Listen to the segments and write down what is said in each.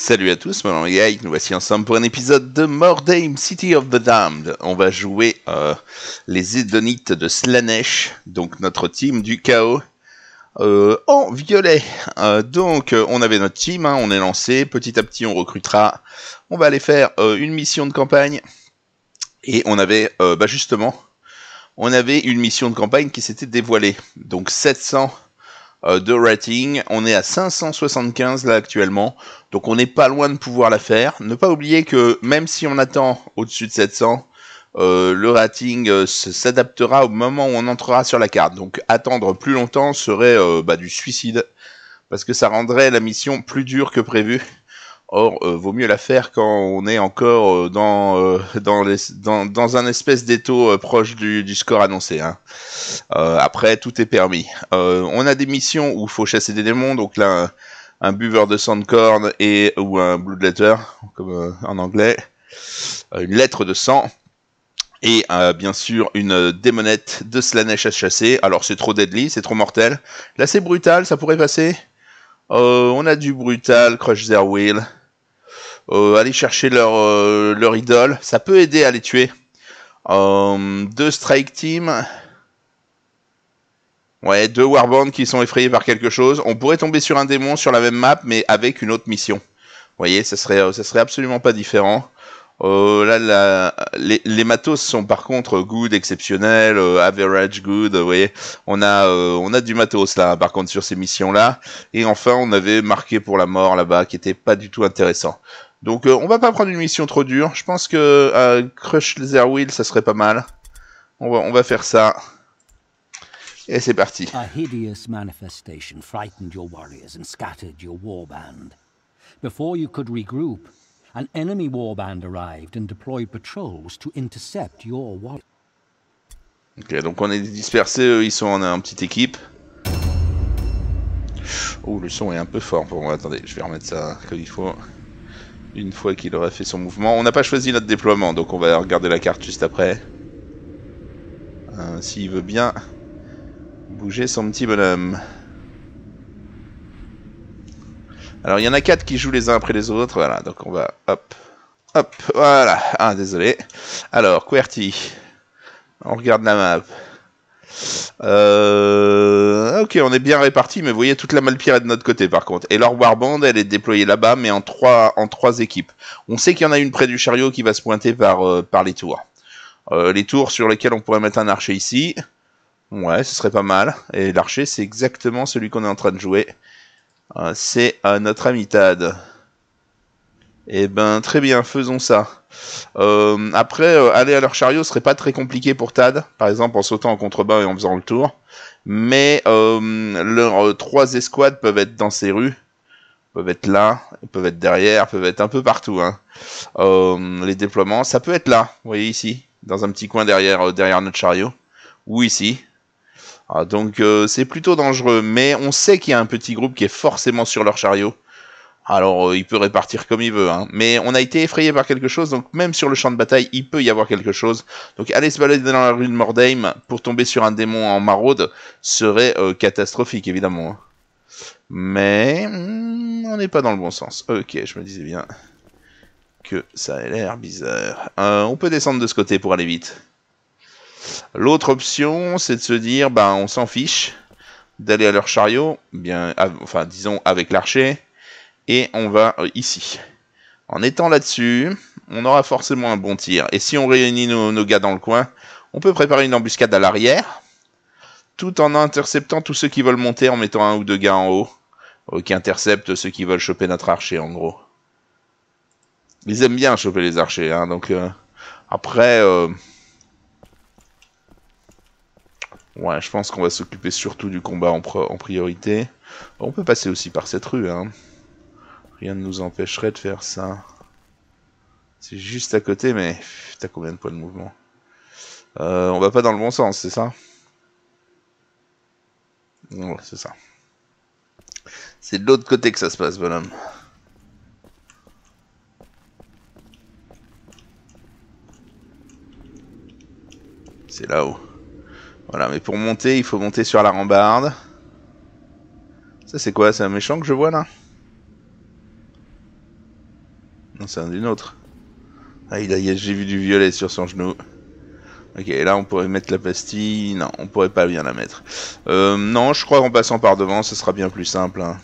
Salut à tous, mon nom est nous voici ensemble pour un épisode de Mordheim, City of the Damned. On va jouer euh, les Edonites de Slanesh, donc notre team du chaos, euh, en violet. Euh, donc on avait notre team, hein, on est lancé, petit à petit on recrutera. On va aller faire une mission de campagne, et on avait, bah justement, on avait une mission de campagne qui s'était dévoilée. Donc 700 euh, de rating. On est à 575 là actuellement, donc on n'est pas loin de pouvoir la faire. Ne pas oublier que même si on attend au-dessus de 700, euh, le rating euh, s'adaptera au moment où on entrera sur la carte. Donc attendre plus longtemps serait bah, du suicide, parce que ça rendrait la mission plus dure que prévu. Or, euh, vaut mieux la faire quand on est encore euh, euh, dans, dans, un espèce d'étau proche du, score annoncé. Hein. après, tout est permis. on a des missions où faut chasser des démons, donc là, un, buveur de sang corne et, ou un bloodletter, letter, comme en anglais, une lettre de sang. Et bien sûr une démonette de Slanesh à chasser. Alors c'est trop deadly, c'est trop mortel. Là c'est brutal, ça pourrait passer. on a du brutal, Crush Their Wheel. Euh, aller chercher leur, euh, leur idole, ça peut aider à les tuer. Euh, deux Strike Team. Ouais, deux warband qui sont effrayés par quelque chose. On pourrait tomber sur un démon sur la même map, mais avec une autre mission. Vous voyez, ça serait, ça serait absolument pas différent. là, les, les, matos sont par contre good, exceptionnel, average good. Vous voyez, on a, on a du matos là. Par contre, sur ces missions là. Et enfin, on avait marqué pour la mort là-bas, qui était pas du tout intéressant. Donc euh, on va pas prendre une mission trop dure. Je pense que euh, Crush Laser Wheel, ça serait pas mal. On va, on va faire ça. Et c'est parti. Ok, donc on est dispersés, ils sont en, en petite équipe. Oh, le son est un peu fort pour moi. Attendez, je vais remettre ça comme il faut. Une fois qu'il aura fait son mouvement. On n'a pas choisi notre déploiement, donc on va regarder la carte juste après. Euh, s'il veut bien bouger son petit bonhomme. Alors, il y en a quatre qui jouent les uns après les autres. Voilà, donc on va... Hop. Hop, voilà. Ah, désolé. Alors, QWERTY. On regarde la map. Euh, ah, ok, on est bien répartis, mais vous voyez, toute la malpierre est de notre côté par contre. Et leur Warband, elle est déployée là-bas, mais en trois, en trois équipes. On sait qu'il y en a une près du chariot qui va se pointer par, euh, par les tours. Euh, les tours sur lesquelles on pourrait mettre un archer ici. Ouais, ce serait pas mal. Et l'archer, c'est exactement celui qu'on est en train de jouer. c'est notre ami eh ben, très bien, faisons ça. Euh, après, euh, aller à leur chariot serait pas très compliqué pour Tad, par exemple en sautant en contrebas et en faisant le tour. Mais euh, leurs trois escouades peuvent être dans ces rues, peuvent être là, peuvent être derrière, peuvent être un peu partout. Hein. les déploiements, ça peut être là, vous voyez ici, dans un petit coin derrière, derrière notre chariot, ou ici. Ah, donc c'est plutôt dangereux, mais on sait qu'il y a un petit groupe qui est forcément sur leur chariot alors, euh, il peut répartir comme il veut, hein. mais on a été effrayé par quelque chose, donc même sur le champ de bataille, il peut y avoir quelque chose. Donc, aller se balader dans la rue de Mordheim pour tomber sur un démon en maraude serait euh, catastrophique, évidemment. Mais hmm, on n'est pas dans le bon sens. Ok, je me disais bien que ça a l'air bizarre. Euh, on peut descendre de ce côté pour aller vite. L'autre option, c'est de se dire, bah on s'en fiche d'aller à leur chariot, bien, enfin, disons avec l'archer, et on va euh, ici. En étant là-dessus, on aura forcément un bon tir. Et si on réunit nos, gars dans le coin, on peut préparer une embuscade à l'arrière, tout en interceptant tous ceux qui veulent monter en mettant un ou deux gars en haut, euh, qui interceptent ceux qui veulent choper notre archer, en gros. Ils aiment bien choper les archers, hein, donc... Euh, après... Ouais, je pense qu'on va s'occuper surtout du combat en, en, priorité. On peut passer aussi par cette rue, hein. Rien ne nous empêcherait de faire ça. C'est juste à côté, mais t'as combien de points de mouvement euh, On va pas dans le bon sens, c'est ça Non, c'est ça. C'est de l'autre côté que ça se passe, bonhomme. C'est là-haut. Voilà, mais pour monter, il faut monter sur la rambarde. Ça, c'est quoi C'est un méchant que je vois, là non c'est un d'une autre. Ah, il a, j'ai vu du violet sur son genou. Ok, là on pourrait mettre la pastille. Non, on pourrait pas bien la mettre. Euh, non, je crois qu'en passant par devant, ce sera bien plus simple. Hein.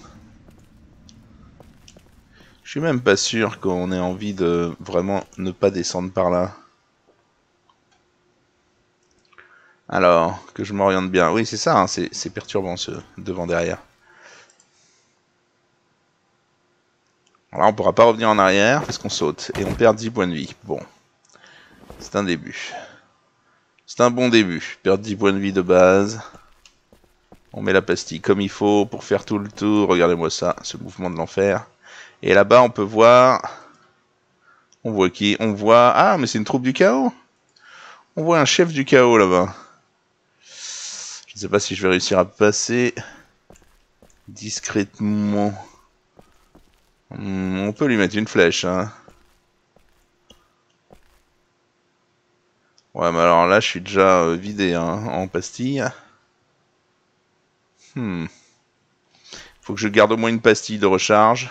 Je suis même pas sûr qu'on ait envie de vraiment ne pas descendre par là. Alors, que je m'oriente bien. Oui, c'est ça, hein, c'est perturbant ce devant-derrière. Là, on pourra pas revenir en arrière parce qu'on saute et on perd 10 points de vie. Bon, c'est un début. C'est un bon début. Perdre 10 points de vie de base. On met la pastille comme il faut pour faire tout le tour. Regardez-moi ça, ce mouvement de l'enfer. Et là-bas, on peut voir... On voit qui On voit... Ah, mais c'est une troupe du chaos On voit un chef du chaos là-bas. Je ne sais pas si je vais réussir à passer discrètement. Hmm, on peut lui mettre une flèche. Hein. Ouais, mais alors là, je suis déjà euh, vidé hein, en pastille Hmm. Faut que je garde au moins une pastille de recharge.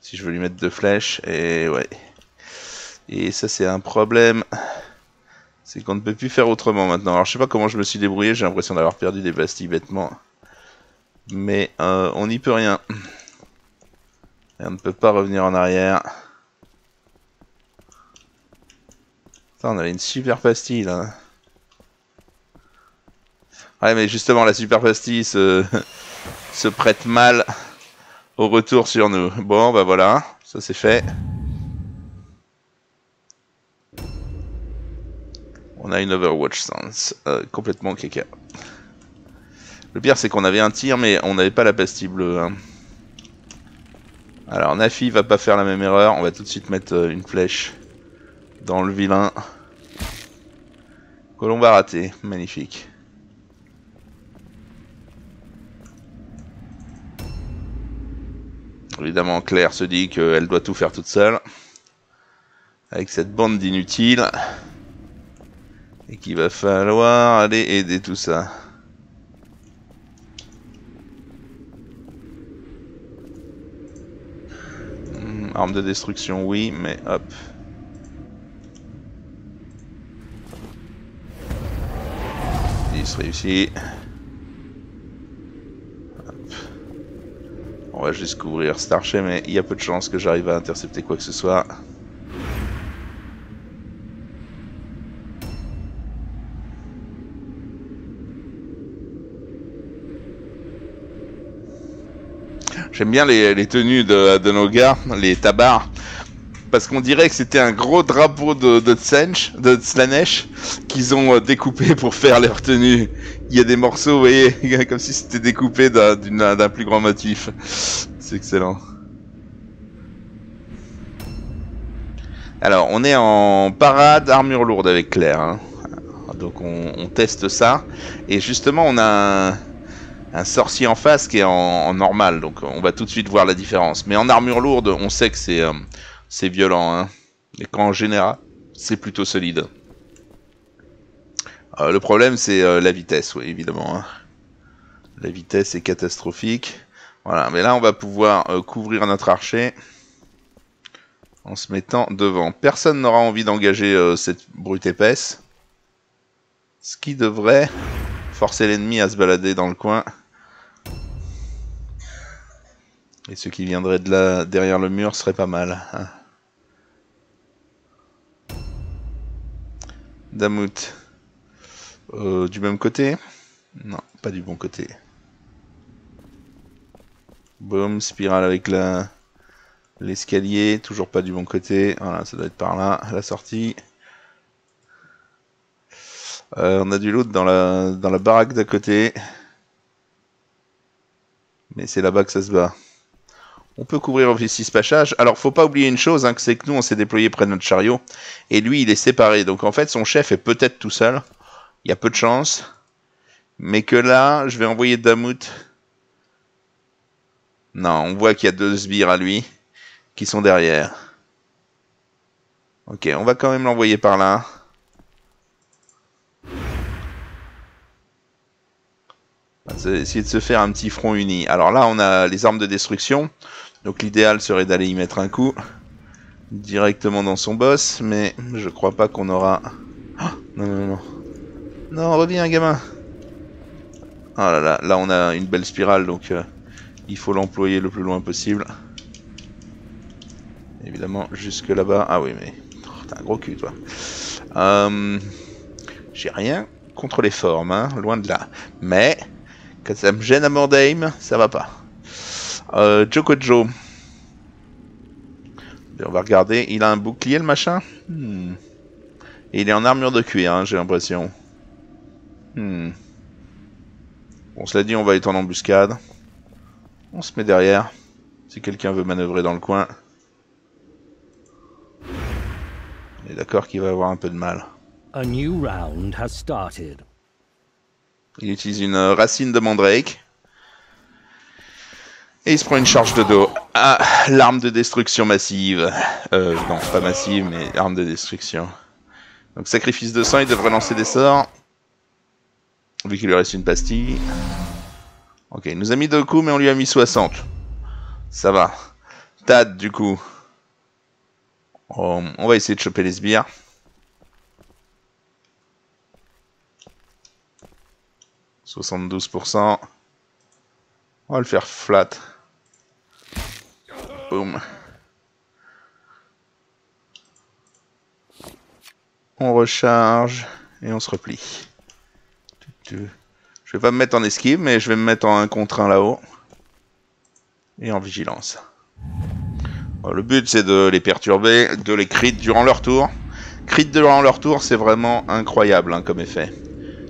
Si je veux lui mettre deux flèches, et ouais. Et ça, c'est un problème. C'est qu'on ne peut plus faire autrement maintenant. Alors, je sais pas comment je me suis débrouillé, j'ai l'impression d'avoir perdu des pastilles bêtement. Mais euh, on n'y peut rien. Et on ne peut pas revenir en arrière. on avait une super pastille là. Ouais, mais justement, la super pastille se, prête mal au retour sur nous. Bon, bah voilà, ça c'est fait. On a une Overwatch Sense euh, complètement caca. Le pire, c'est qu'on avait un tir, mais on n'avait pas la pastille bleue. Hein. Alors, Nafi va pas faire la même erreur. On va tout de suite mettre euh, une flèche dans le vilain. va rater Magnifique. Évidemment, Claire se dit qu'elle doit tout faire toute seule. Avec cette bande d'inutiles. Et qu'il va falloir aller aider tout ça. arme de destruction, oui, mais hop. se réussit On va juste couvrir cet mais il y a peu de chances que j'arrive à intercepter quoi que ce soit. J'aime bien les, tenues de, nos gars, les tabards parce qu'on dirait que c'était un gros drapeau de, de, Tsench, de Slanesh qu'ils ont euh, découpé pour faire leur tenue. Il y a des morceaux, vous voyez, comme si c'était découpé d'un plus grand motif. C'est excellent. Alors, on est en parade armure lourde avec Claire. Hein. Donc, on, on, teste ça. Et justement, on a un, un sorcier en face qui est en, normal, donc on va tout de suite voir la différence. Mais en armure lourde, on sait que c'est euh, violent, hein. Et qu'en général, c'est plutôt solide. Euh, le problème, c'est euh, la vitesse, oui, évidemment. Hein. La vitesse est catastrophique. Voilà, mais là, on va pouvoir couvrir notre archer en se mettant devant. Personne n'aura envie d'engager cette brute épaisse. Ce qui devrait forcer l'ennemi à se balader dans le coin Et ceux qui viendraient de derrière le mur serait pas mal. Hein. Damout. Euh, du même côté Non, pas du bon côté. Boom, spirale avec la l'escalier, toujours pas du bon côté. Voilà, ça doit être par là, la sortie. Euh, on a du loot dans la, dans la baraque d'à côté. Mais c'est là-bas que ça se bat. On peut couvrir aussi ce passage. Alors, faut pas oublier une chose, hein, c'est que nous, on s'est déployé près de notre chariot, et lui, il est séparé. Donc, en fait, son chef est peut-être tout seul. Il y a peu de chance. Mais que là, je vais envoyer Damout. Non, on voit qu'il y a deux sbires à lui qui sont derrière. Ok, on va quand même l'envoyer par là. essayer de se faire un petit front uni. Alors là, on a les armes de destruction. Donc l'idéal serait d'aller y mettre un coup directement dans son boss, mais je crois pas qu'on aura... Oh, non, non, non. Non, reviens, gamin Oh là là, là on a une belle spirale, donc euh, il faut l'employer le plus loin possible. Évidemment, jusque là-bas. Ah oui, mais... Oh, t'as un gros cul, toi. Euh, j'ai rien contre les formes, hein, loin de là. Mais quand ça me gêne à ça va pas. Euh, Joko Joe. On va regarder. Il a un bouclier, le machin hmm. Il est en armure de cuir, hein, j'ai l'impression. Hmm. Bon, cela dit, on va être en embuscade. On se met derrière. Si quelqu'un veut manœuvrer dans le coin. On est d'accord qu'il va avoir un peu de mal. A new round has started. Il utilise une racine de mandrake. Et il se prend une charge de dos. Ah, l'arme de destruction massive. Euh, non, pas massive, mais arme de destruction. Donc sacrifice de sang, il devrait lancer des sorts. Vu qu'il lui reste une pastille. Ok, il nous a mis deux coups, mais on lui a mis 60. Ça va. Tad, du coup. on va essayer de choper les sbires. 72%. On va le faire flat. Boum. On recharge et on se replie. Je vais pas me mettre en esquive, mais je vais me mettre en 1 contre 1 là-haut. Et en vigilance. le but, c'est de les perturber, de les crit durant leur tour. Crit durant leur tour, c'est vraiment incroyable hein, comme effet.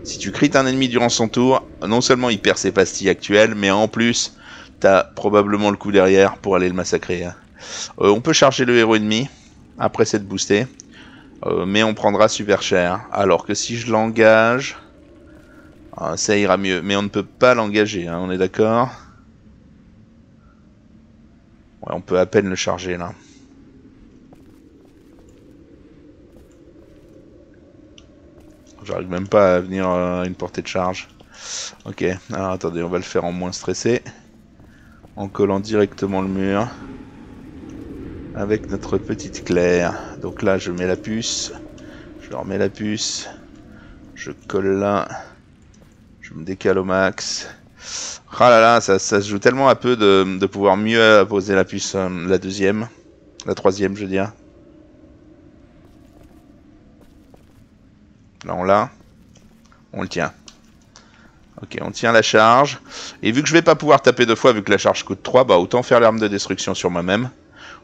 Si tu crites un ennemi durant son tour, non seulement il perd ses pastilles actuelles, mais en plus, t'as probablement le coup derrière pour aller le massacrer. Hein. Euh, on peut charger le héros ennemi après cette boostée, euh, mais on prendra super cher. Alors que si je l'engage, ah, ça ira mieux. Mais on ne peut pas l'engager, hein, on est d'accord ouais, On peut à peine le charger là. J'arrive même pas à venir euh, à une portée de charge. Ok, alors attendez, on va le faire en moins stressé. En collant directement le mur. Avec notre petite claire. Donc là, je mets la puce. Je remets la puce. Je colle là. Je me décale au max. Ah là là, ça, se joue tellement à peu de, pouvoir mieux poser la puce, euh, la deuxième. La troisième, je veux dire. Là, on l'a. On le tient. Ok, on tient la charge. Et vu que je vais pas pouvoir taper deux fois, vu que la charge coûte 3, bah autant faire l'arme de destruction sur moi-même.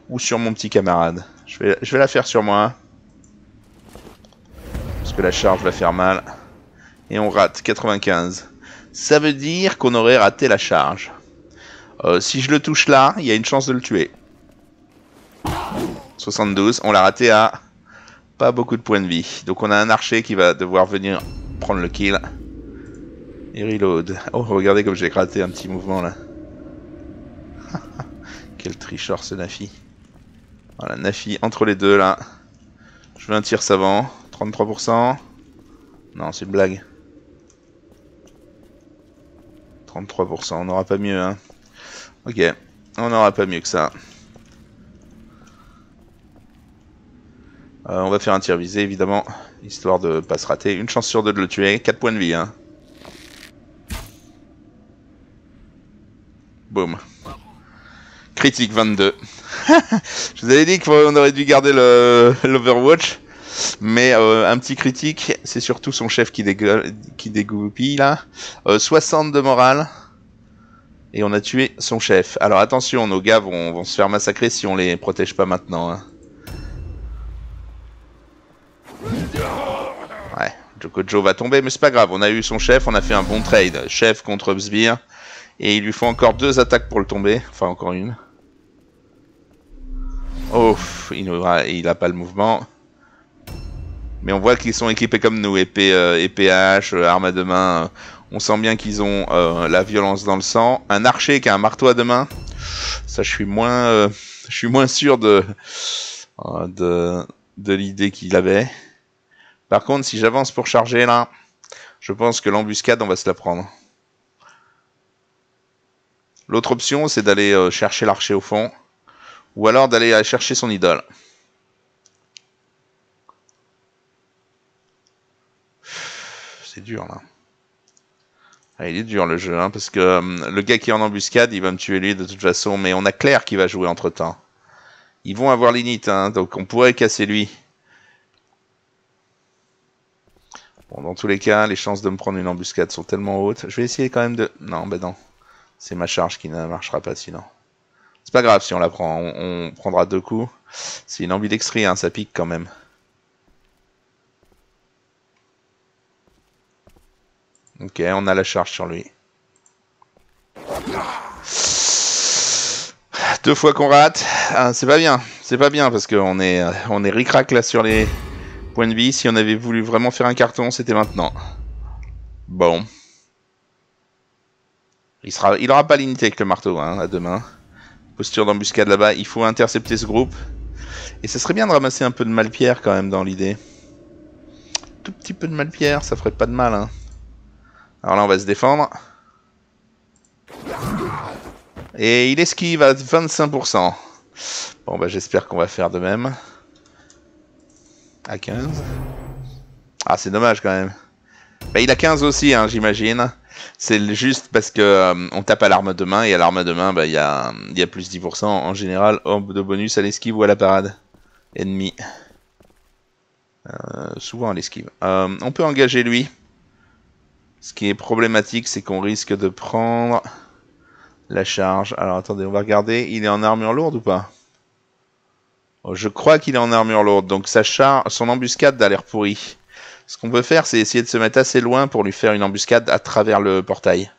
Ou sur mon petit camarade. Je vais, je vais la faire sur moi. Parce que la charge va faire mal. Et on rate, 95. Ça veut dire qu'on aurait raté la charge. Euh, si je le touche là, il y a une chance de le tuer. 72, on l'a raté à pas beaucoup de points de vie. Donc on a un archer qui va devoir venir prendre le kill. Et reload. Oh, regardez comme j'ai gratté un petit mouvement là. Quel tricheur ce Nafi. Voilà, Nafi entre les deux là. Je veux un tir savant. 33%. Non, c'est une blague. 33%, on n'aura pas mieux hein. Ok, on n'aura pas mieux que ça. Euh, on va faire un tir visé, évidemment, histoire de pas se rater. Une chance sur deux de le tuer, 4 points de vie. Hein. Boom. Critique 22. Je vous avais dit qu'on aurait dû garder l'Overwatch. Mais euh, un petit critique, c'est surtout son chef qui, dégueule, qui dégoupille là. 60 euh, de morale. Et on a tué son chef. Alors attention, nos gars vont, vont se faire massacrer si on les protège pas maintenant. Hein. Joe va tomber, mais c'est pas grave. On a eu son chef, on a fait un bon trade. Chef contre Sbire. Et il lui faut encore deux attaques pour le tomber. Enfin, encore une. Oh, il il a pas le mouvement. Mais on voit qu'ils sont équipés comme nous, épée, euh, euh arme à deux mains. Euh, on sent bien qu'ils ont euh, la violence dans le sang. Un archer qui a un marteau à deux mains. Ça, je suis moins, je suis moins sûr de, de, de l'idée qu'il avait. Par contre, si j'avance pour charger là, je pense que l'embuscade, on va se la prendre. L'autre option, c'est d'aller euh, chercher l'archer au fond. Ou alors d'aller chercher son idole. C'est dur là. Ah, il est dur le jeu, hein, parce que euh, le gars qui est en embuscade, il va me tuer lui de toute façon. Mais on a Claire qui va jouer entre temps. Ils vont avoir l'init, hein, donc on pourrait casser lui. Bon, dans tous les cas, les chances de me prendre une embuscade sont tellement hautes. Je vais essayer quand même de... Non, bah non. C'est ma charge qui ne marchera pas sinon. C'est pas grave si on la prend. On, prendra deux coups. C'est une ambidextrie, hein, ça pique quand même. Ok, on a la charge sur lui. Deux fois qu'on rate, ah, c'est pas bien. C'est pas bien parce qu'on est, on est là sur les, si on avait voulu vraiment faire un carton, c'était maintenant. Bon. Il sera, aura pas l'unité avec le marteau, hein, à demain. Posture d'embuscade là-bas, il faut intercepter ce groupe. Et ça serait bien de ramasser un peu de malpierre quand même dans l'idée. Tout petit peu de malpierre, ça ferait pas de mal, hein. Alors là, on va se défendre. Et il esquive à 25%. Bon, bah j'espère qu'on va faire de même. À 15. Ah, c'est dommage quand même. Ben, il a 15 aussi, hein, j'imagine. C'est juste parce que euh, on tape à l'arme de main et à l'arme de main, bah, ben, il y a, y a plus 10% en général hors de bonus à l'esquive ou à la parade. Ennemi. Euh, souvent à l'esquive. Euh, on peut engager lui. Ce qui est problématique, c'est qu'on risque de prendre la charge. Alors attendez, on va regarder. Il est en armure lourde ou pas je crois qu'il est en armure lourde, donc sa char... son embuscade a l'air pourri. Ce qu'on peut faire, c'est essayer de se mettre assez loin pour lui faire une embuscade à travers le portail.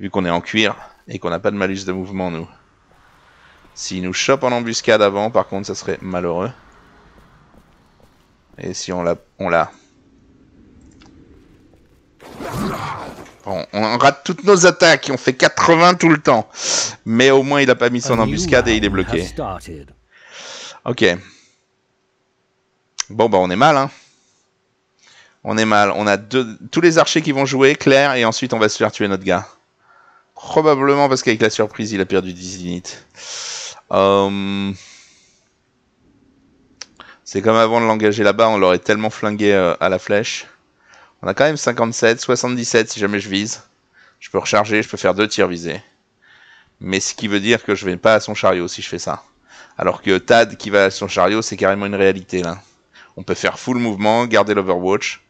Vu qu'on est en cuir et qu'on n'a pas de malus de mouvement, nous. S'il nous chope en embuscade avant, par contre, ça serait malheureux. Et si on l'a... On l'a. Bon, on rate toutes nos attaques, on fait 80 tout le temps. Mais au moins, il n'a pas mis son ah, embuscade et il est bloqué. Ok. Bon, bah on est mal, hein. On est mal. On a deux, tous les archers qui vont jouer, clair, et ensuite on va se faire tuer notre gars. Probablement parce qu'avec la surprise, il a perdu 10 units hum. C'est comme avant de l'engager là-bas, on l'aurait tellement flingué euh, à la flèche. On a quand même 57, 77 si jamais je vise. Je peux recharger, je peux faire deux tirs visés. Mais ce qui veut dire que je vais pas à son chariot si je fais ça. Alors que Tad qui va sur son chariot, c'est carrément une réalité là. On peut faire full mouvement, garder l'Overwatch.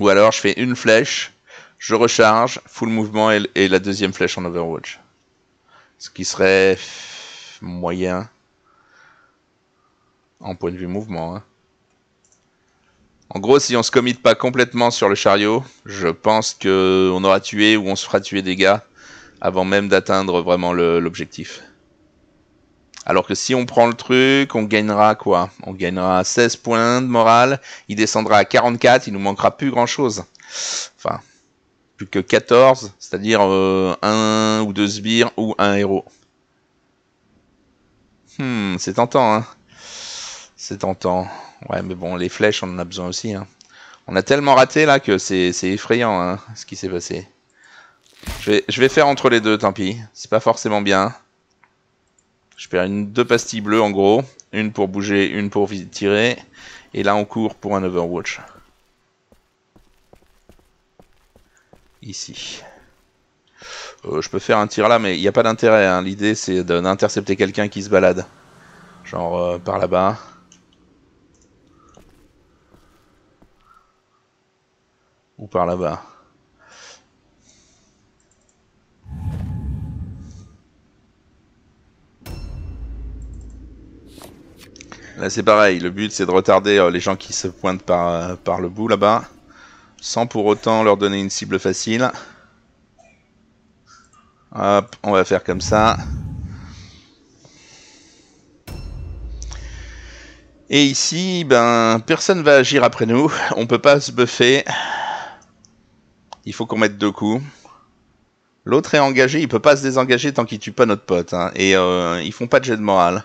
Ou alors je fais une flèche, je recharge, full mouvement et, la deuxième flèche en Overwatch. Ce qui serait moyen en point de vue mouvement. Hein. En gros, si on se commit pas complètement sur le chariot, je pense que on aura tué ou on se fera tuer des gars avant même d'atteindre vraiment l'objectif. Alors que si on prend le truc, on gagnera quoi On gagnera 16 points de morale, il descendra à 44, il nous manquera plus grand chose. Enfin, plus que 14, c'est-à-dire euh, un ou deux sbires ou un héros. Hmm, c'est tentant, hein C'est tentant. Ouais, mais bon, les flèches, on en a besoin aussi, hein. On a tellement raté là que c'est effrayant hein, ce qui s'est passé. Je vais, faire entre les deux, tant pis. C'est pas forcément bien. Je perds deux pastilles bleues en gros. Une pour bouger, une pour tirer. Et là on court pour un Overwatch. Ici. Euh, je peux faire un tir là, mais il n'y a pas d'intérêt. Hein. L'idée c'est d'intercepter quelqu'un qui se balade. Genre euh, par là-bas. Ou par là-bas. Là, c'est pareil. Le but, c'est de retarder euh, les gens qui se pointent par, euh, par le bout là-bas, sans pour autant leur donner une cible facile. Hop, on va faire comme ça. Et ici, ben, personne va agir après nous. On peut pas se buffer. Il faut qu'on mette deux coups. L'autre est engagé, il peut pas se désengager tant qu'il tue pas notre pote. Hein. Et euh, ils font pas de jet de morale.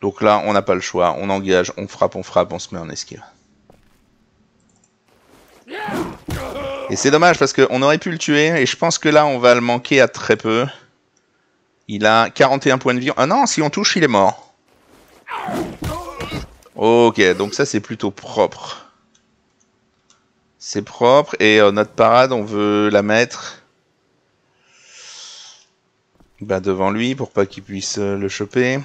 Donc là, on n'a pas le choix. On engage, on frappe, on frappe, on se met en esquive. Et c'est dommage parce qu'on aurait pu le tuer et je pense que là, on va le manquer à très peu. Il a 41 points de vie. Ah non, si on touche, il est mort. Ok, donc ça, c'est plutôt propre. C'est propre et euh, notre parade, on veut la mettre... Bah, devant lui pour pas qu'il puisse euh, le choper.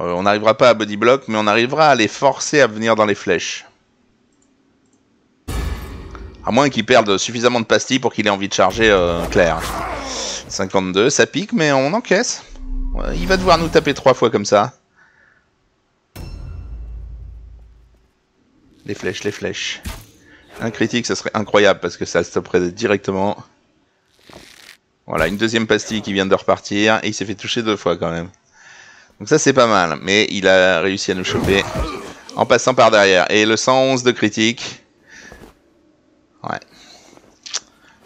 Euh, on n'arrivera pas à body block, mais on arrivera à les forcer à venir dans les flèches. À moins qu'ils perdent suffisamment de pastilles pour qu'il ait envie de charger euh, clair. 52, ça pique, mais on encaisse. il va devoir nous taper trois fois comme ça. Les flèches, les flèches. Un critique, ça serait incroyable parce que ça stopperait directement. Voilà, une deuxième pastille qui vient de repartir et il s'est fait toucher deux fois quand même. Donc ça c'est pas mal, mais il a réussi à nous choper en passant par derrière. Et le 111 de critique. Ouais.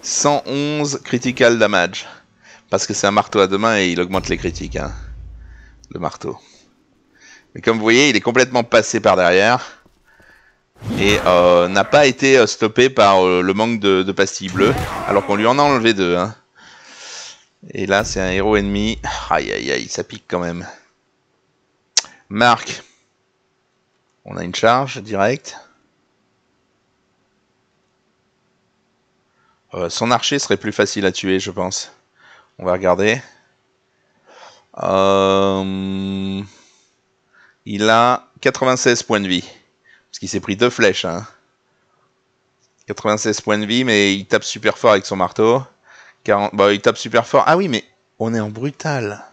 111 critical damage. Parce que c'est un marteau à deux mains et il augmente les critiques. Hein. Le marteau. Mais comme vous voyez, il est complètement passé par derrière. Et euh, n'a pas été euh, stoppé par euh, le manque de, de pastilles bleues. Alors qu'on lui en a enlevé deux. Hein. Et là, c'est un héros ennemi. Aïe aïe aïe, ça pique quand même. Marc, on a une charge directe. Euh, son archer serait plus facile à tuer, je pense. On va regarder. Euh, il a 96 points de vie. Parce qu'il s'est pris deux flèches. 96 hein. points de vie, mais il tape super fort avec son marteau. Bah, il tape super fort. Ah oui, mais on est en brutal.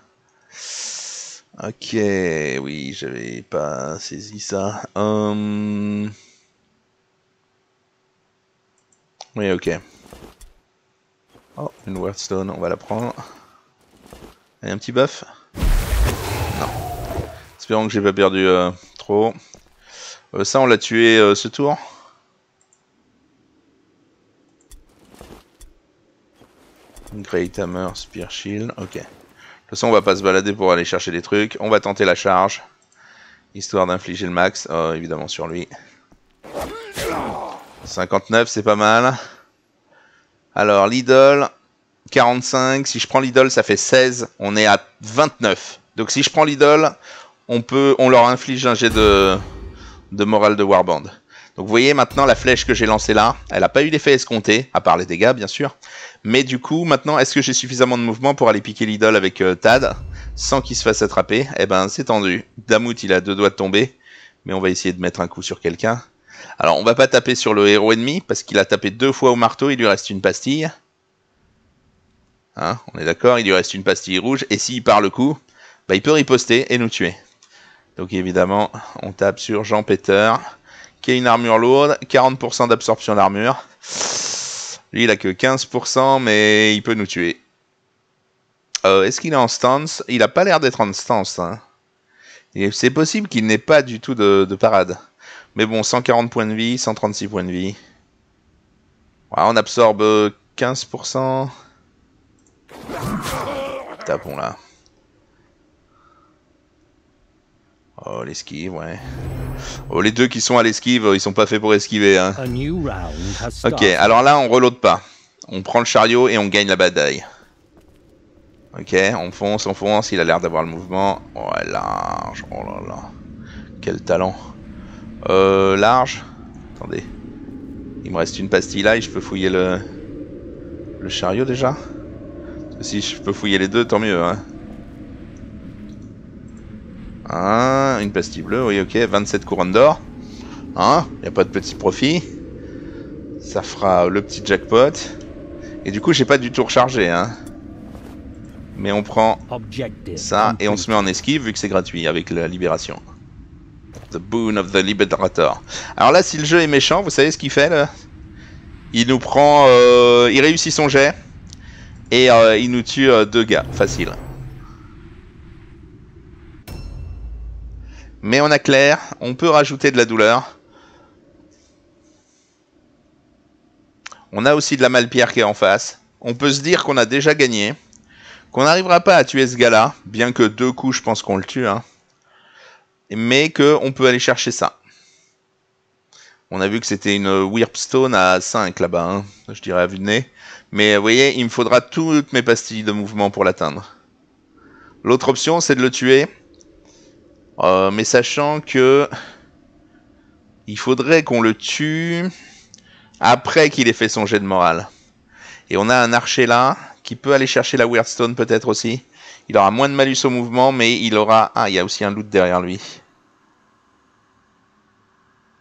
Ok, oui, j'avais pas saisi ça. Hum. Oui, ok. Oh, une Wordstone, on va la prendre. Et un petit buff Non. Espérons que j'ai pas perdu euh, trop. Euh, ça, on l'a tué euh, ce tour Great Hammer, Spear Shield, ok. De toute façon, on va pas se balader pour aller chercher des trucs. On va tenter la charge. Histoire d'infliger le max. Euh, évidemment, sur lui. 59, c'est pas mal. Alors, l'idole, 45. Si je prends l'idole, ça fait 16. On est à 29. Donc, si je prends l'idole, on peut, on leur inflige un jet de, de morale de Warband. Donc vous voyez maintenant la flèche que j'ai lancée là, elle n'a pas eu d'effet escompté, à part les dégâts bien sûr. Mais du coup, maintenant, est-ce que j'ai suffisamment de mouvement pour aller piquer l'idole avec euh, Tad sans qu'il se fasse attraper Eh ben c'est tendu. Damout il a deux doigts de tomber, mais on va essayer de mettre un coup sur quelqu'un. Alors on va pas taper sur le héros ennemi, parce qu'il a tapé deux fois au marteau, il lui reste une pastille. Hein, on est d'accord, il lui reste une pastille rouge, et s'il part le coup, bah, il peut riposter et nous tuer. Donc évidemment, on tape sur Jean Peter qui a une armure lourde, 40% d'absorption d'armure. Lui, il a que 15%, mais il peut nous tuer. Euh, est-ce qu'il est en stance Il a pas l'air d'être en stance. Hein. C'est possible qu'il n'ait pas du tout de, parade. Mais bon, 140 points de vie, 136 points de vie. on absorbe 15%. Tapons là. Oh, l'esquive, ouais. Oh, les deux qui sont à l'esquive, euh, ils sont pas faits pour esquiver. Hein. Ok, alors là, on reload pas. On prend le chariot et on gagne la bataille. Ok, on fonce, on fonce. Il a l'air d'avoir le mouvement. Oh, large. Oh là là. Quel talent. Euh, large. Attendez. Il me reste une pastille là et je peux fouiller le, le chariot déjà. Si je peux fouiller les deux, tant mieux. Hein. Ah, une pastille bleue, oui, ok, 27 couronnes d'or. Il hein, n'y a pas de petit profit. Ça fera le petit jackpot. Et du coup, j'ai pas du tout rechargé, hein. Mais on prend ça et on se met en esquive vu que c'est gratuit avec la libération. The Boon of the Liberator. Alors là, si le jeu est méchant, vous savez ce qu'il fait là Il nous prend... Euh, il réussit son jet et euh, il nous tue euh, deux gars, facile. Mais on a clair, on peut rajouter de la douleur. On a aussi de la malpierre qui est en face. On peut se dire qu'on a déjà gagné. Qu'on n'arrivera pas à tuer ce gars-là, bien que deux coups, je pense qu'on le tue. Hein. Mais qu'on peut aller chercher ça. On a vu que c'était une stone à 5 là-bas, hein, je dirais à vue de nez. Mais vous voyez, il me faudra toutes mes pastilles de mouvement pour l'atteindre. L'autre option, c'est de le tuer euh, mais sachant que il faudrait qu'on le tue après qu'il ait fait son jet de morale. Et on a un archer là qui peut aller chercher la Weirdstone peut-être aussi. Il aura moins de malus au mouvement, mais il aura... Ah, il y a aussi un loot derrière lui.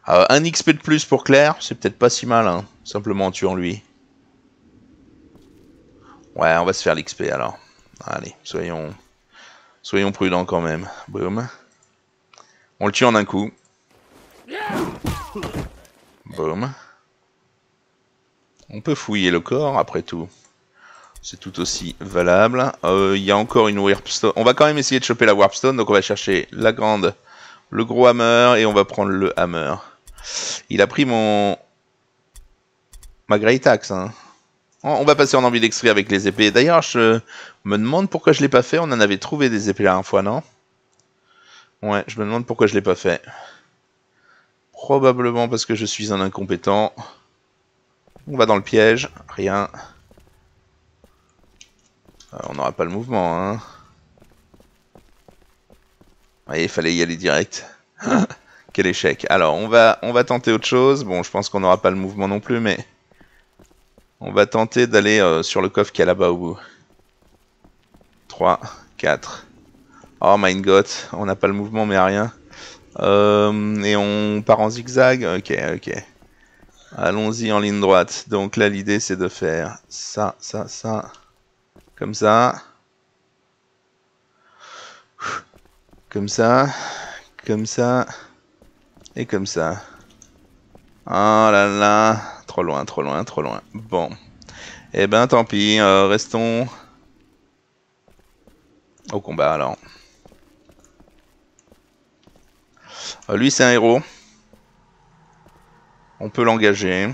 Euh, un XP de plus pour Claire, c'est peut-être pas si mal, hein, simplement en tuant lui. Ouais, on va se faire l'XP alors. Allez, soyons, soyons prudents quand même. Boum on le tue en un coup. Boom. On peut fouiller le corps après tout. C'est tout aussi valable. Euh, il y a encore une Warpstone. On va quand même essayer de choper la Warpstone. Donc on va chercher la grande, le gros hammer et on va prendre le hammer. Il a pris mon... Ma Great hein. On va passer en envie d'extrait avec les épées. D'ailleurs, je me demande pourquoi je l'ai pas fait. On en avait trouvé des épées la dernière fois, non Ouais, je me demande pourquoi je l'ai pas fait. Probablement parce que je suis un incompétent. On va dans le piège. Rien. Euh, on n'aura pas le mouvement, hein. Voyez, il fallait y aller direct. Quel échec. Alors, on va, on va tenter autre chose. Bon, je pense qu'on n'aura pas le mouvement non plus, mais... On va tenter d'aller euh, sur le coffre qui est là-bas au bout. 3, 4... Oh my god, on n'a pas le mouvement mais rien. Euh, et on part en zigzag. Ok, ok. Allons-y en ligne droite. Donc là, l'idée, c'est de faire ça, ça, ça. Comme ça. Comme ça. Comme ça. Et comme ça. Oh là là. Trop loin, trop loin, trop loin. Bon. Eh ben, tant pis. Euh, restons au combat, alors. Euh, lui, c'est un héros. On peut l'engager.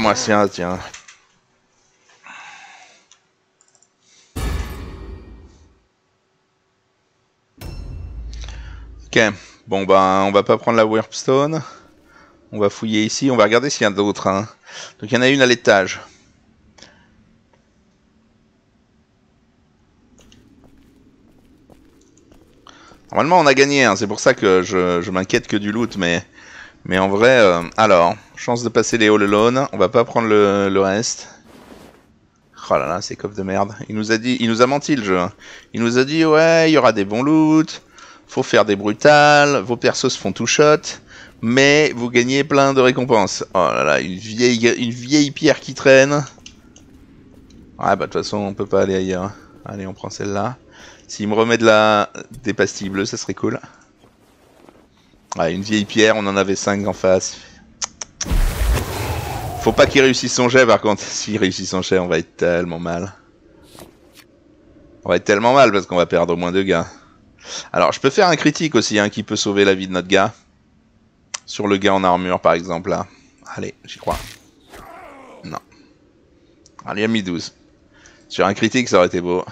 moi, tiens. Ok, bon bah on va pas prendre la Warpstone. On va fouiller ici, on va regarder s'il y en a d'autres. Hein. Donc il y en a une à l'étage. Normalement, on a gagné, hein. c'est pour ça que je, m'inquiète que du loot, mais, mais en vrai... Euh, alors, chance de passer les All Alone, on va pas prendre le, reste. Oh là là, c'est coffre de merde. Il nous a dit, il nous a menti le jeu. Il nous a dit, ouais, il y aura des bons loot, faut faire des brutales, vos persos se font tout shot, mais vous gagnez plein de récompenses. Oh là là, une vieille, une vieille pierre qui traîne. Ouais, bah de toute façon, on peut pas aller ailleurs. Allez, on prend celle-là. S'il me remet de la... des pastilles bleues, ça serait cool. Ouais, une vieille pierre, on en avait 5 en face. Faut pas qu'il réussisse son jet par contre. S'il réussit son jet, on va être tellement mal. On va être tellement mal parce qu'on va perdre au moins de gars. Alors je peux faire un critique aussi hein, qui peut sauver la vie de notre gars. Sur le gars en armure par exemple là. Allez, j'y crois. Non. Allez, il a mis 12. Sur un critique ça aurait été beau.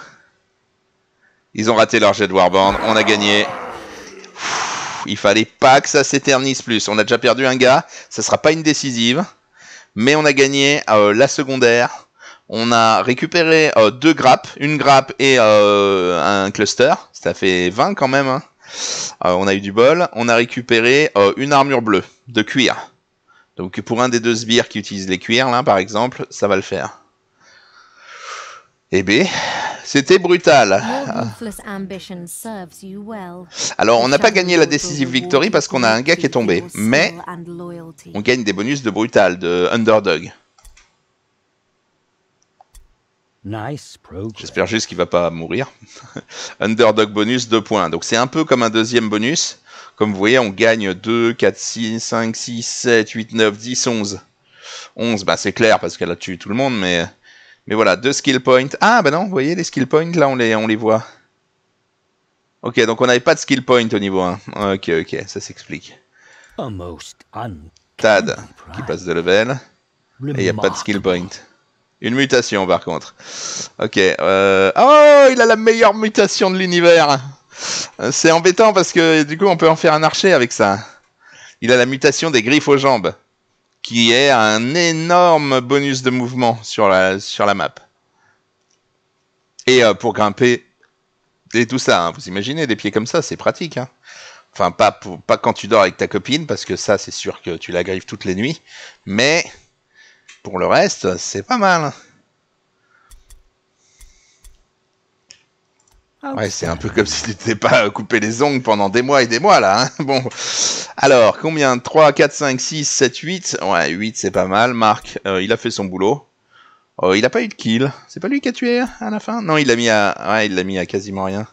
Ils ont raté leur jet de Warband. On a gagné. il fallait pas que ça s'éternise plus. On a déjà perdu un gars. Ça sera pas une décisive. Mais on a gagné euh, la secondaire. On a récupéré euh, deux grappes, une grappe et euh, un cluster. Ça fait 20 quand même. Hein. on a eu du bol. On a récupéré une armure bleue de cuir. Donc pour un des deux sbires qui utilisent les cuirs, là par exemple, ça va le faire. Eh bien, c'était brutal. Alors, on n'a pas gagné la décisive victory parce qu'on a un gars qui est tombé, mais on gagne des bonus de brutal, de underdog. J'espère juste qu'il ne va pas mourir. underdog bonus 2 points. Donc c'est un peu comme un deuxième bonus. Comme vous voyez, on gagne 2, 4, 6, 5, 6, 7, 8, 9, 10, 11. 11, bah c'est clair parce qu'elle a tué tout le monde, mais mais voilà, deux skill points. Ah, ben non, vous voyez, les skill points, là, on les, on les voit. Ok, donc on n'avait pas de skill point au niveau 1. Ok, ok, ça s'explique. Tad, qui passe de level. Et il n'y a pas de skill point. Une mutation, par contre. Ok, euh... Oh, il a la meilleure mutation de l'univers euh, C'est embêtant, parce que, du coup, on peut en faire un archer avec ça. Il a la mutation des griffes aux jambes qui est un énorme bonus de mouvement sur la, sur la map. Et euh, pour grimper et tout ça, hein, vous imaginez des pieds comme ça, c'est pratique. Hein. enfin, pas, pas quand tu dors avec ta copine, parce que ça, c'est sûr que tu la griffes toutes les nuits. Mais pour le reste, c'est pas mal. Ah, ouais, c'est un peu comme si tu t'étais pas euh, coupé les ongles pendant des mois et des mois là. Hein. bon, alors combien 3, 4, 5, 6, 7, 8. Ouais, 8 c'est pas mal. Marc, euh, il a fait son boulot. Oh, il a pas eu de kill. C'est pas lui qui a tué à la fin Non, il l'a mis à, ouais, il l'a mis à quasiment rien.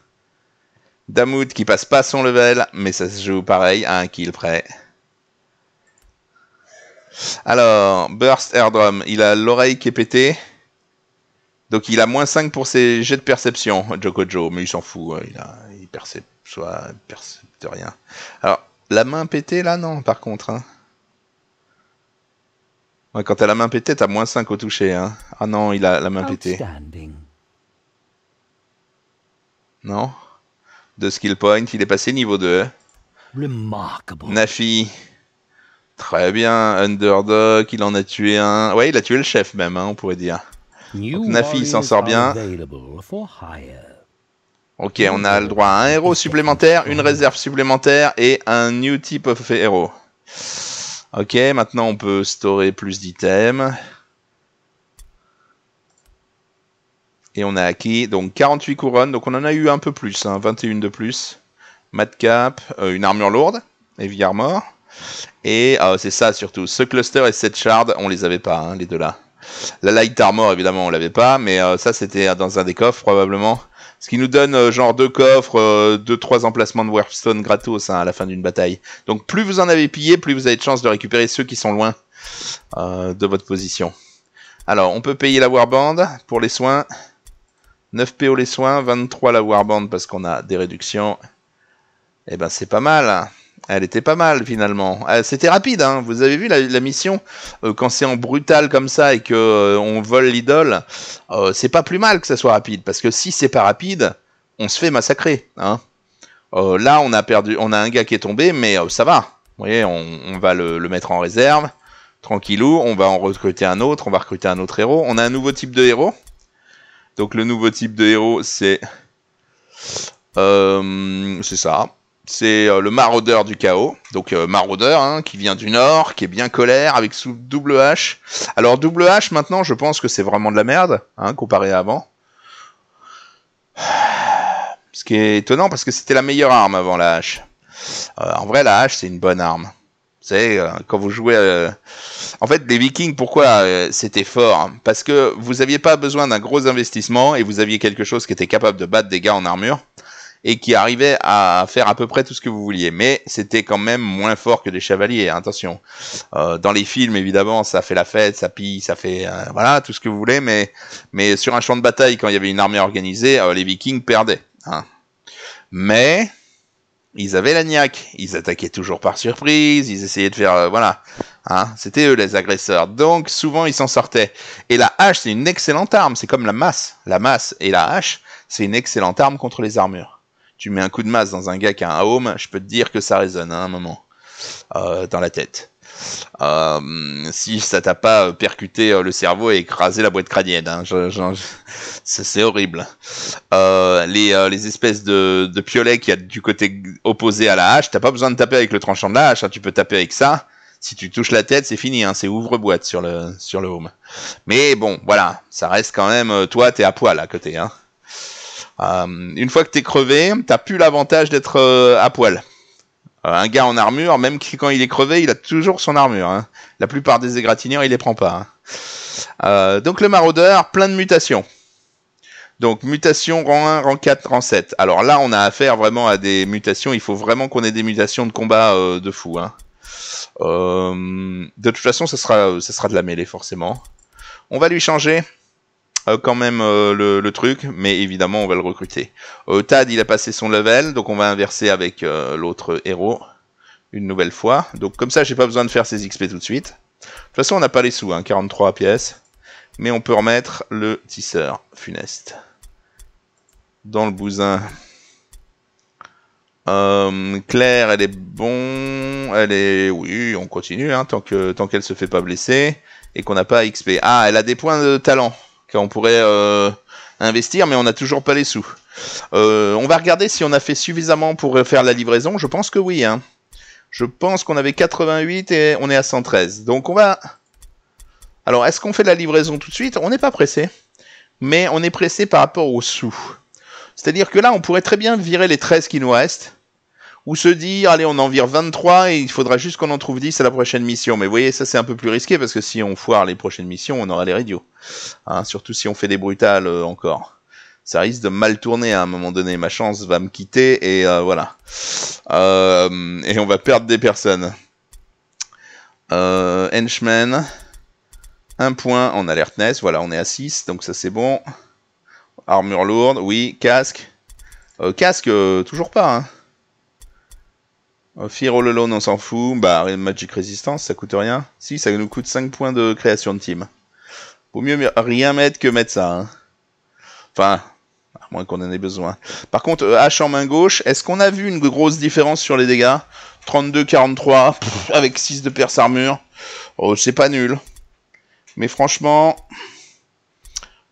Damoud qui passe pas son level, mais ça se joue pareil à un kill près. Alors, Burst Airdrum, il a l'oreille qui est pétée. Donc il a moins 5 pour ses jets de perception, Joe, mais il s'en fout, hein, il, a, soit, rien. Alors, la main pétée là, non, par contre. Hein. quand t'as la main pétée, t'as moins 5 au toucher. Hein. Ah non, il a la main pétée. Non De skill point, il est passé niveau 2. Nafi. Très bien, Underdog, il en a tué un. Ouais, il a tué le chef même, on pourrait dire. Nafi s'en sort bien. Ok, on a le droit à un héros supplémentaire, une réserve supplémentaire et un new type of héros. Ok, maintenant on peut storer plus d'items. Et on a acquis donc 48 couronnes, donc on en a eu un peu plus, 21 hein, de plus. Madcap, euh, une armure lourde, Heavy Armor. Et ah, c'est ça surtout, ce cluster et cette shard, on les avait pas, hein, les deux là. La Light Armor, évidemment, on l'avait pas, mais euh, ça, c'était dans un des coffres, probablement. Ce qui nous donne euh, genre deux coffres, euh, deux, trois emplacements de Warpstone gratos hein, à la fin d'une bataille. Donc plus vous en avez pillé, plus vous avez de chance de récupérer ceux qui sont loin de votre position. Alors, on peut payer la Warband pour les soins. 9 PO les soins, 23 la Warband parce qu'on a des réductions. Et eh ben, c'est pas mal. Hein. Elle était pas mal finalement. Ah, c'était rapide, hein. vous avez vu la, mission euh, quand c'est en brutal comme ça et qu'on euh, vole l'idole, euh, c'est pas plus mal que ça soit rapide parce que si c'est pas rapide, on se fait massacrer. Hein. là, on a perdu, on a un gars qui est tombé, mais ça va. Vous voyez, on, va le, mettre en réserve, tranquillou. On va en recruter un autre, on va recruter un autre héros. On a un nouveau type de héros. Donc le nouveau type de héros, c'est c'est ça c'est euh, le maraudeur du chaos, donc euh, maraudeur hein, qui vient du nord, qui est bien colère avec sous double H. Alors double H maintenant, je pense que c'est vraiment de la merde hein, comparé à avant. Ce qui est étonnant parce que c'était la meilleure arme avant la hache. Euh, en vrai, la hache c'est une bonne arme. Vous savez, quand vous jouez, en fait, les Vikings, pourquoi c'était fort hein? Parce que vous n'aviez pas besoin d'un gros investissement et vous aviez quelque chose qui était capable de battre des gars en armure et qui arrivait à faire à peu près tout ce que vous vouliez. Mais c'était quand même moins fort que des chevaliers, hein, attention. Euh, dans les films, évidemment, ça fait la fête, ça pille, ça fait euh, voilà tout ce que vous voulez, mais mais sur un champ de bataille, quand il y avait une armée organisée, euh, les Vikings perdaient. Hein. Mais ils avaient la niaque, ils attaquaient toujours par surprise, ils essayaient de faire euh, voilà. Hein, C'était eux les agresseurs. Donc souvent ils s'en sortaient. Et la hache, c'est une excellente arme. C'est comme la masse. La masse et la hache, c'est une excellente arme contre les armures tu mets un coup de masse dans un gars qui a un home, je peux te dire que ça résonne à hein, un moment euh, dans la tête. Euh, si ça t'a pas percuté euh, le cerveau et écrasé la boîte crânienne, hein, c'est horrible. les, espèces de, piolets qui a du côté opposé à la hache, t'as pas besoin de taper avec le tranchant de la hache, hein, tu peux taper avec ça si tu touches la tête, c'est fini, hein, c'est ouvre-boîte sur le, sur le home. Mais bon, voilà, ça reste quand même, toi, t'es à poil à côté, hein. Euh, une fois que t'es crevé, t'as plus l'avantage d'être euh, à poil. Euh, un gars en armure, même quand il est crevé, il a toujours son armure. Hein. La plupart des égratignures, il les prend pas. Hein. donc le maraudeur, plein de mutations. Donc mutation rang 1, rang 4, rang 7. Alors là, on a affaire vraiment à des mutations. Il faut vraiment qu'on ait des mutations de combat de fou. Hein. de toute façon, ce sera de la mêlée forcément. On va lui changer euh, quand même euh, le, truc, mais évidemment on va le recruter. Euh, Tad il a passé son level, donc on va inverser avec l'autre héros une nouvelle fois. Donc comme ça j'ai pas besoin de faire ses XP tout de suite. De toute façon on n'a pas les sous, 43 hein, pièces, mais on peut remettre le tisseur funeste dans le bousin. Euh, Claire, elle est bon, elle est, oui, on continue hein, tant que tant qu'elle se fait pas blesser et qu'on n'a pas XP. Ah, elle a des points de talent on pourrait euh, investir, mais on n'a toujours pas les sous. Euh, on va regarder si on a fait suffisamment pour faire la livraison. Je pense que oui. Hein. Je pense qu'on avait 88 et on est à 113. Donc on va... Alors, est-ce qu'on fait la livraison tout de suite On n'est pas pressé. Mais on est pressé par rapport aux sous. C'est-à-dire que là, on pourrait très bien virer les 13 qui nous restent ou se dire, allez, on en vire 23 et il faudra juste qu'on en trouve 10 à la prochaine mission. Mais vous voyez, ça c'est un peu plus risqué parce que si on foire les prochaines missions, on aura les radios. Hein, surtout si on fait des brutales euh, encore. Ça risque de mal tourner hein, à un moment donné. Ma chance va me quitter et euh, voilà. Euh, et on va perdre des personnes. Euh, Un point en alertness. Voilà, on est à 6, donc ça c'est bon. Armure lourde, oui. Casque. Euh, casque, toujours pas. Hein. Fear All Alone, on s'en fout. Bah, Magic Resistance, ça coûte rien. Si, ça nous coûte 5 points de création de team. Vaut mieux rien mettre que mettre ça. Hein. Enfin, à moins qu'on en ait besoin. Par contre, euh, H en main gauche, est-ce qu'on a vu une grosse différence sur les dégâts 32-43, avec 6 de perce armure. Oh, c'est pas nul. Mais franchement,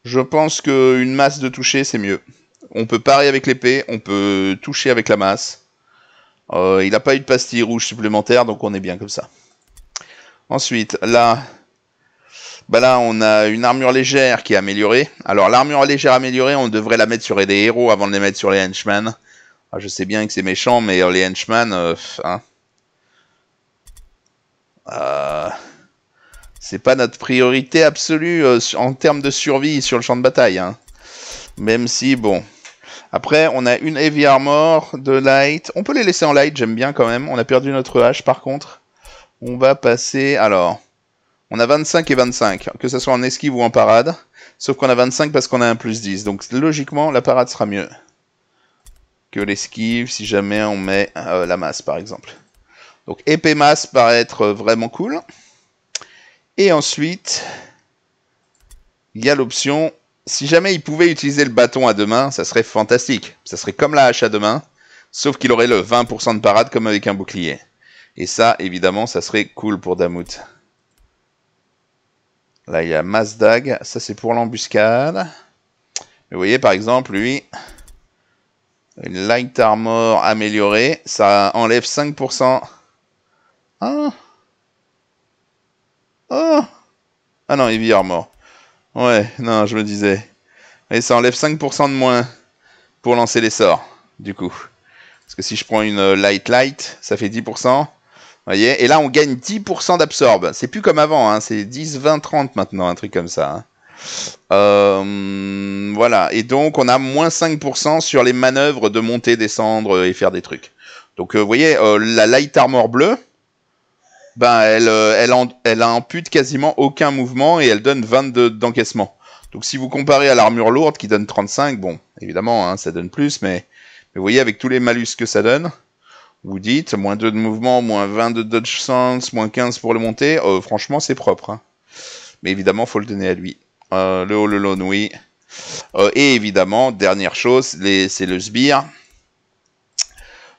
je pense qu'une masse de toucher, c'est mieux. On peut parier avec l'épée, on peut toucher avec la masse. Euh, il n'a pas eu de pastilles rouge supplémentaire, donc on est bien comme ça. Ensuite, là, bah là, on a une armure légère qui est améliorée. Alors, l'armure légère améliorée, on devrait la mettre sur les héros avant de les mettre sur les henchmen. Ah, je sais bien que c'est méchant, mais euh, les henchmen, euh, hein. Euh, c'est pas notre priorité absolue en termes de survie sur le champ de bataille. Hein. Même si, bon, après, on a une Heavy Armor, de Light. On peut les laisser en Light, j'aime bien quand même. On a perdu notre hache par contre. On va passer. Alors, on a 25 et 25, que ce soit en esquive ou en parade. Sauf qu'on a 25 parce qu'on a un plus 10. Donc logiquement, la parade sera mieux que l'esquive si jamais on met euh, la masse par exemple. Donc épée masse paraît être vraiment cool. Et ensuite, il y a l'option si jamais il pouvait utiliser le bâton à deux mains, ça serait fantastique. Ça serait comme la hache à deux mains, sauf qu'il aurait le 20% de parade comme avec un bouclier. Et ça, évidemment, ça serait cool pour Damout. Là, il y a Mazdag. Ça, c'est pour l'embuscade. Vous voyez, par exemple, lui, une light armor améliorée, ça enlève 5%. Ah Oh Ah non, heavy armor. Ouais, non, je me disais. Et ça enlève 5% de moins pour lancer les sorts, du coup. Parce que si je prends une euh, light light, ça fait 10%. vous Voyez et là, on gagne 10% d'absorbe. C'est plus comme avant, hein. c'est 10, 20, 30 maintenant, un truc comme ça. Hein. Euh, voilà. Et donc, on a moins 5% sur les manœuvres de monter, descendre et faire des trucs. Donc, euh, vous voyez, euh, la light armor bleue, ben, elle, euh, elle, en, pute quasiment aucun mouvement et elle donne 22 d'encaissement. Donc si vous comparez à l'armure lourde qui donne 35, bon, évidemment, hein, ça donne plus, mais, vous voyez, avec tous les malus que ça donne, vous dites moins 2 de mouvement, moins 20 de dodge sense, moins 15 pour le monter, euh, franchement, c'est propre. Hein. Mais évidemment, faut le donner à lui. Euh, le All oui. et évidemment, dernière chose, c'est le sbire.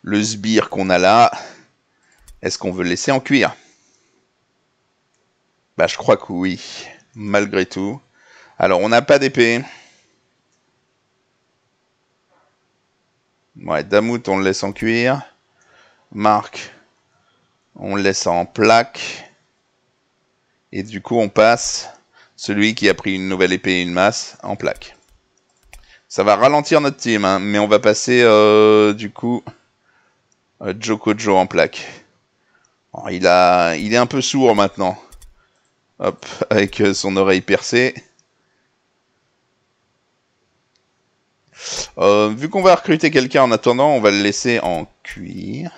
Le sbire qu'on a là, est-ce qu'on veut le laisser en cuir bah, je crois que oui, malgré tout. Alors, on n'a pas d'épée. Ouais, Damout, on le laisse en cuir. Marc, on le laisse en plaque. Et du coup, on passe celui qui a pris une nouvelle épée et une masse en plaque. Ça va ralentir notre team, hein, mais on va passer, euh, du coup, euh, Jokojo en plaque. il, a, il est un peu sourd maintenant. Hop, avec euh, son oreille percée. Euh, vu qu'on va recruter quelqu'un en attendant, on va le laisser en cuir.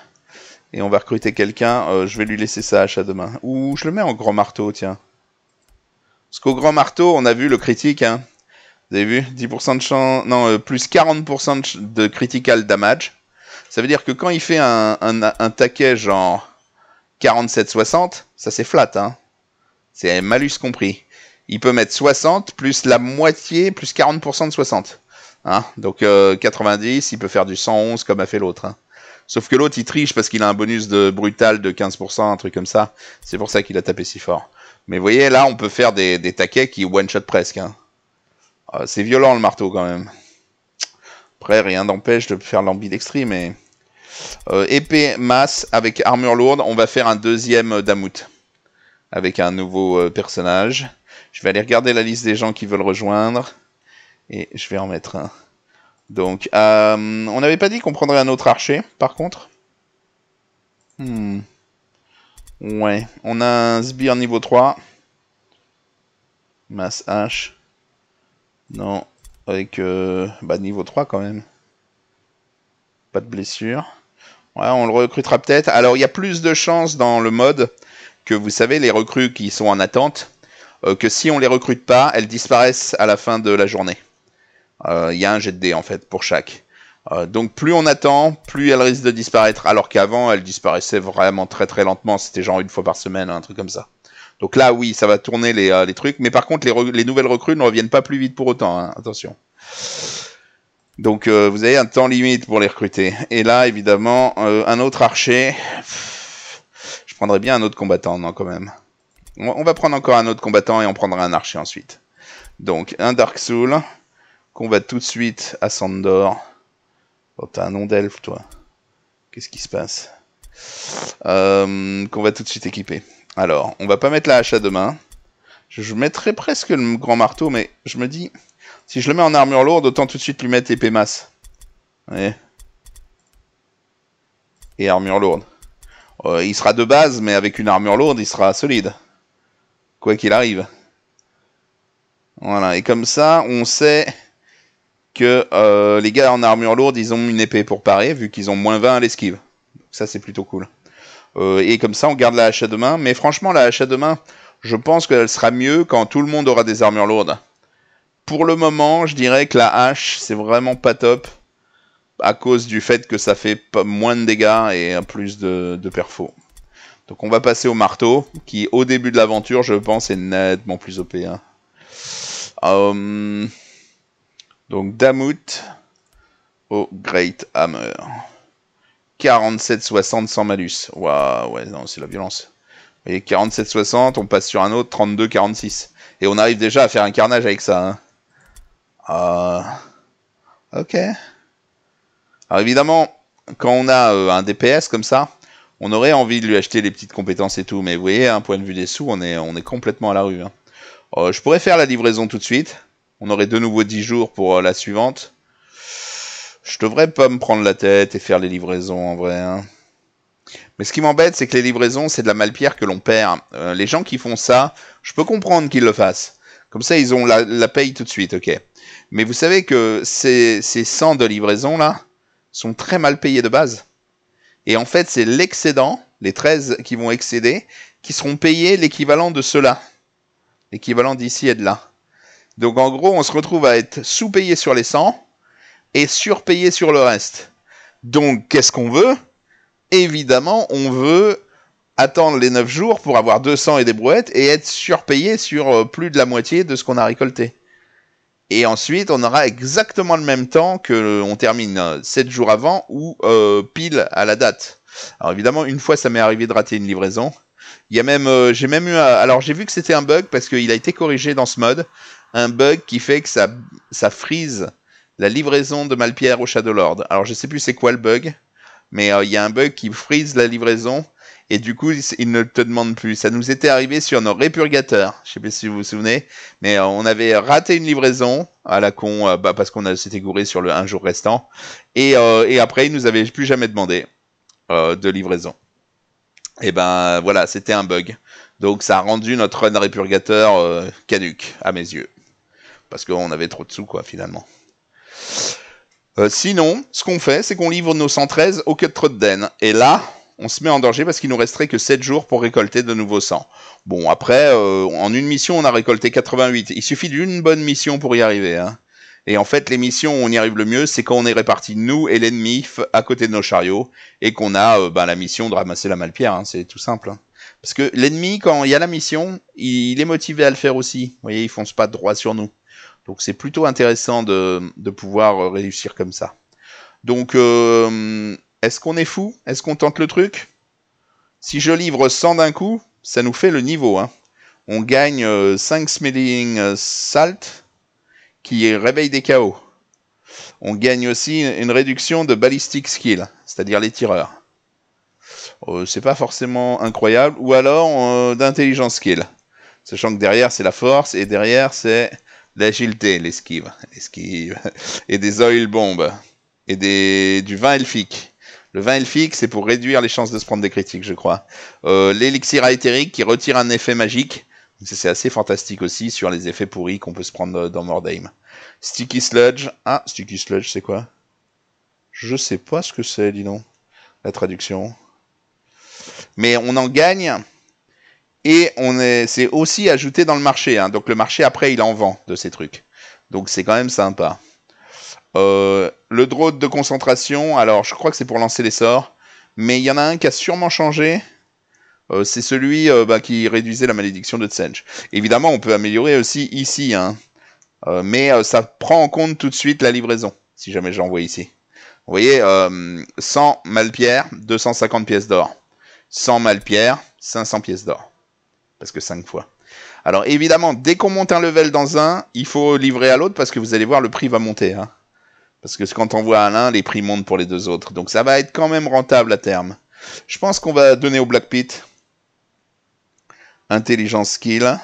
Et on va recruter quelqu'un, euh, je vais lui laisser ça à à demain. Ou je le mets en grand marteau, tiens. Parce qu'au grand marteau, on a vu le critique, hein. Vous avez vu 10% de chance... Non, plus 40% de, critical damage. Ça veut dire que quand il fait un, un taquet genre 47-60, ça c'est flat, hein. C'est un malus compris. Il peut mettre 60 plus la moitié plus 40% de 60. Hein Donc 90, euh, il peut faire du 111 comme a fait l'autre. Hein. Sauf que l'autre, il triche parce qu'il a un bonus de brutal de 15%, un truc comme ça. C'est pour ça qu'il a tapé si fort. Mais vous voyez, là, on peut faire des, taquets qui one-shot presque. Hein. Euh, c'est violent le marteau quand même. Après, rien n'empêche de faire l'ambidextrie, mais... Euh, épée, masse, avec armure lourde, on va faire un deuxième Damout avec un nouveau euh, personnage. Je vais aller regarder la liste des gens qui veulent rejoindre et je vais en mettre un. Donc, euh, on n'avait pas dit qu'on prendrait un autre archer, par contre. Hmm. Ouais, on a un sbire niveau 3. Masse H. Non, avec euh, bah, niveau 3 quand même. Pas de blessure. on le recrutera peut-être. Alors, il y a plus de chances dans le mode que vous savez, les recrues qui sont en attente, euh, que si on les recrute pas, elles disparaissent à la fin de la journée. Euh, il y a un jet de en fait pour chaque. Euh, donc plus on attend, plus elles risquent de disparaître. Alors qu'avant, elles disparaissaient vraiment très très lentement. C'était genre une fois par semaine, un truc comme ça. Donc là, oui, ça va tourner les, trucs. Mais par contre, les, nouvelles recrues ne reviennent pas plus vite pour autant. Hein. Attention. Donc vous avez un temps limite pour les recruter. Et là, évidemment, un autre archer. Je prendrais bien un autre combattant, non, quand même. On va prendre encore un autre combattant et on prendra un archer ensuite. Donc, un Dark Soul qu'on va tout de suite à Sandor. Oh, t'as un nom d'elfe, toi. Qu'est-ce qui se passe euh, Qu'on va tout de suite équiper. Alors, on va pas mettre la hache à deux mains. Je mettrai presque le grand marteau, mais je me dis... Si je le mets en armure lourde, autant tout de suite lui mettre épée masse. Et armure lourde. Euh, il sera de base, mais avec une armure lourde, il sera solide. Quoi qu'il arrive. Voilà, et comme ça, on sait que euh, les gars en armure lourde, ils ont une épée pour parer, vu qu'ils ont moins 20 à l'esquive. Ça, c'est plutôt cool. Euh, et comme ça, on garde la hache à deux mains. Mais franchement, la hache à deux mains, je pense qu'elle sera mieux quand tout le monde aura des armures lourdes. Pour le moment, je dirais que la hache, c'est vraiment pas top à cause du fait que ça fait moins de dégâts et plus de, de perfos. Donc on va passer au marteau, qui au début de l'aventure, je pense, est nettement plus OP. Hein. Hum, donc Damut au Great Hammer. 47-60 sans malus. Waouh, ouais, non, c'est la violence. Vous 47-60, on passe sur un autre, 32-46. Et on arrive déjà à faire un carnage avec ça. Hein. Ah, ok. Alors évidemment, quand on a euh, un DPS comme ça, on aurait envie de lui acheter les petites compétences et tout, mais vous voyez, un point de vue des sous, on est, on est complètement à la rue. Hein. Euh, je pourrais faire la livraison tout de suite. On aurait de nouveau 10 jours pour euh, la suivante. Je devrais pas me prendre la tête et faire les livraisons en vrai. Hein. Mais ce qui m'embête, c'est que les livraisons, c'est de la malpierre que l'on perd. les gens qui font ça, je peux comprendre qu'ils le fassent. Comme ça, ils ont la, la paye tout de suite, ok. Mais vous savez que ces, ces 100 de livraison là, sont très mal payés de base. Et en fait, c'est l'excédent, les 13 qui vont excéder, qui seront payés l'équivalent de cela. L'équivalent d'ici et de là. Donc en gros, on se retrouve à être sous-payé sur les 100 et surpayé sur le reste. Donc qu'est-ce qu'on veut Évidemment, on veut attendre les 9 jours pour avoir 200 et des brouettes et être surpayé sur euh, plus de la moitié de ce qu'on a récolté. Et ensuite, on aura exactement le même temps que on termine 7 euh, jours avant ou euh, pile à la date. Alors évidemment, une fois, ça m'est arrivé de rater une livraison. Il y a même, euh, j'ai même eu, alors j'ai vu que c'était un bug parce qu'il a été corrigé dans ce mode, un bug qui fait que ça, ça frise la livraison de Malpierre au Shadowlord. Alors je sais plus c'est quoi le bug, mais il y a un bug qui frise la livraison et du coup, il ne te demande plus. Ça nous était arrivé sur nos répurgateurs. Je sais pas si vous vous souvenez, mais euh, on avait raté une livraison à la con, euh, bah, parce qu'on s'était gouré sur le un jour restant. Et, euh, après, ils nous avaient plus jamais demandé de livraison. Et ben voilà, c'était un bug. Donc ça a rendu notre répurgateur canuc à mes yeux, parce qu'on avait trop de sous quoi finalement. sinon, ce qu'on fait, c'est qu'on livre nos 113 au Cut den. Et là, on se met en danger parce qu'il nous resterait que 7 jours pour récolter de nouveaux 100. Bon, après, euh, en une mission, on a récolté 88. Il suffit d'une bonne mission pour y arriver. Hein. Et en fait, les missions où on y arrive le mieux, c'est quand on est répartis, nous et l'ennemi, à côté de nos chariots, et qu'on a euh, ben, la mission de ramasser la malpierre. Hein. c'est tout simple. Hein. Parce que l'ennemi, quand il y a la mission, il est motivé à le faire aussi. Vous voyez, il fonce pas droit sur nous. Donc c'est plutôt intéressant de, de pouvoir euh, réussir comme ça. Donc est-ce qu'on est fou Est-ce qu'on tente le truc Si je livre 100 d'un coup, ça nous fait le niveau. Hein. On gagne 5 euh, Smelling euh, Salt qui réveille des chaos On gagne aussi une réduction de Ballistic Skill, c'est-à-dire les tireurs. Euh, c'est pas forcément incroyable. Ou alors d'intelligence skill. Sachant que derrière c'est la force et derrière c'est l'agilité, l'esquive, l'esquive, et des oil bombes, et des, du vin elfique. Le vin elfique, c'est pour réduire les chances de se prendre des critiques, je crois. Euh, l'élixir aéthérique qui retire un effet magique. C'est assez fantastique aussi sur les effets pourris qu'on peut se prendre euh, dans Mordheim. Sticky Sludge. Ah, Sticky Sludge, c'est quoi Je sais pas ce que c'est, dis donc. La traduction. Mais on en gagne. Et on c'est aussi ajouté dans le marché. Hein. Donc le marché, après, il en vend de ces trucs. Donc c'est quand même sympa. Euh, le drone de concentration, alors je crois que c'est pour lancer les sorts, mais il y en a un qui a sûrement changé. Euh, c'est celui euh, bah, qui réduisait la malédiction de Tsenge. Évidemment, on peut améliorer aussi ici, hein. mais ça prend en compte tout de suite la livraison, si jamais j'envoie ici. Vous voyez, 100 malpierres, 250 pièces d'or. 100 malpierres, 500 pièces d'or. Parce que 5 fois. Alors évidemment, dès qu'on monte un level dans un, il faut livrer à l'autre parce que vous allez voir, le prix va monter. Hein. Parce que quand on voit Alain les prix montent pour les deux autres. Donc ça va être quand même rentable à terme. Je pense qu'on va donner au Black Pit intelligence skill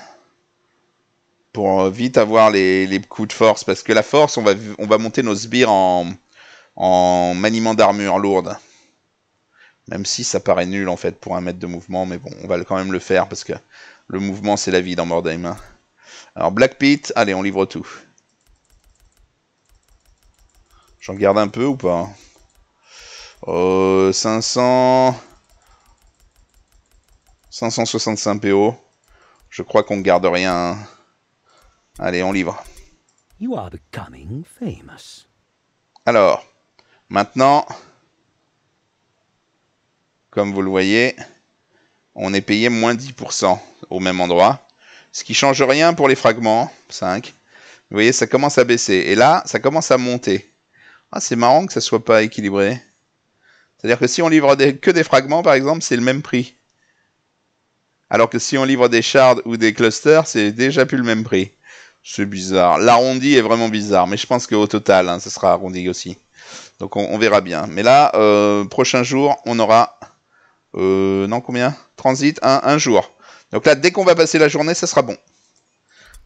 pour vite avoir les, coups de force. Parce que la force, on va, monter nos sbires en, en maniement d'armure lourde. Même si ça paraît nul en fait pour un mètre de mouvement, mais bon, on va quand même le faire parce que le mouvement c'est la vie dans Mordheim. Alors Black Pit, allez, on livre tout. J'en garde un peu ou pas hein euh, 500... 565 PO. Je crois qu'on ne garde rien. Hein. Allez, on livre. You are becoming famous. Alors, maintenant, comme vous le voyez, on est payé moins 10% au même endroit. Ce qui change rien pour les fragments, 5. Hein, vous voyez, ça commence à baisser. Et là, ça commence à monter. Ah, c'est marrant que ça soit pas équilibré. C'est-à-dire que si on livre que des fragments, par exemple, c'est le même prix. Alors que si on livre des shards ou des clusters, c'est déjà plus le même prix. C'est bizarre. L'arrondi est vraiment bizarre, mais je pense qu'au total, ça hein, sera arrondi aussi. Donc on, verra bien. Mais là, euh, prochain jour, on aura... Euh, non, combien Transit, un, un jour. Donc là, dès qu'on va passer la journée, ça sera bon.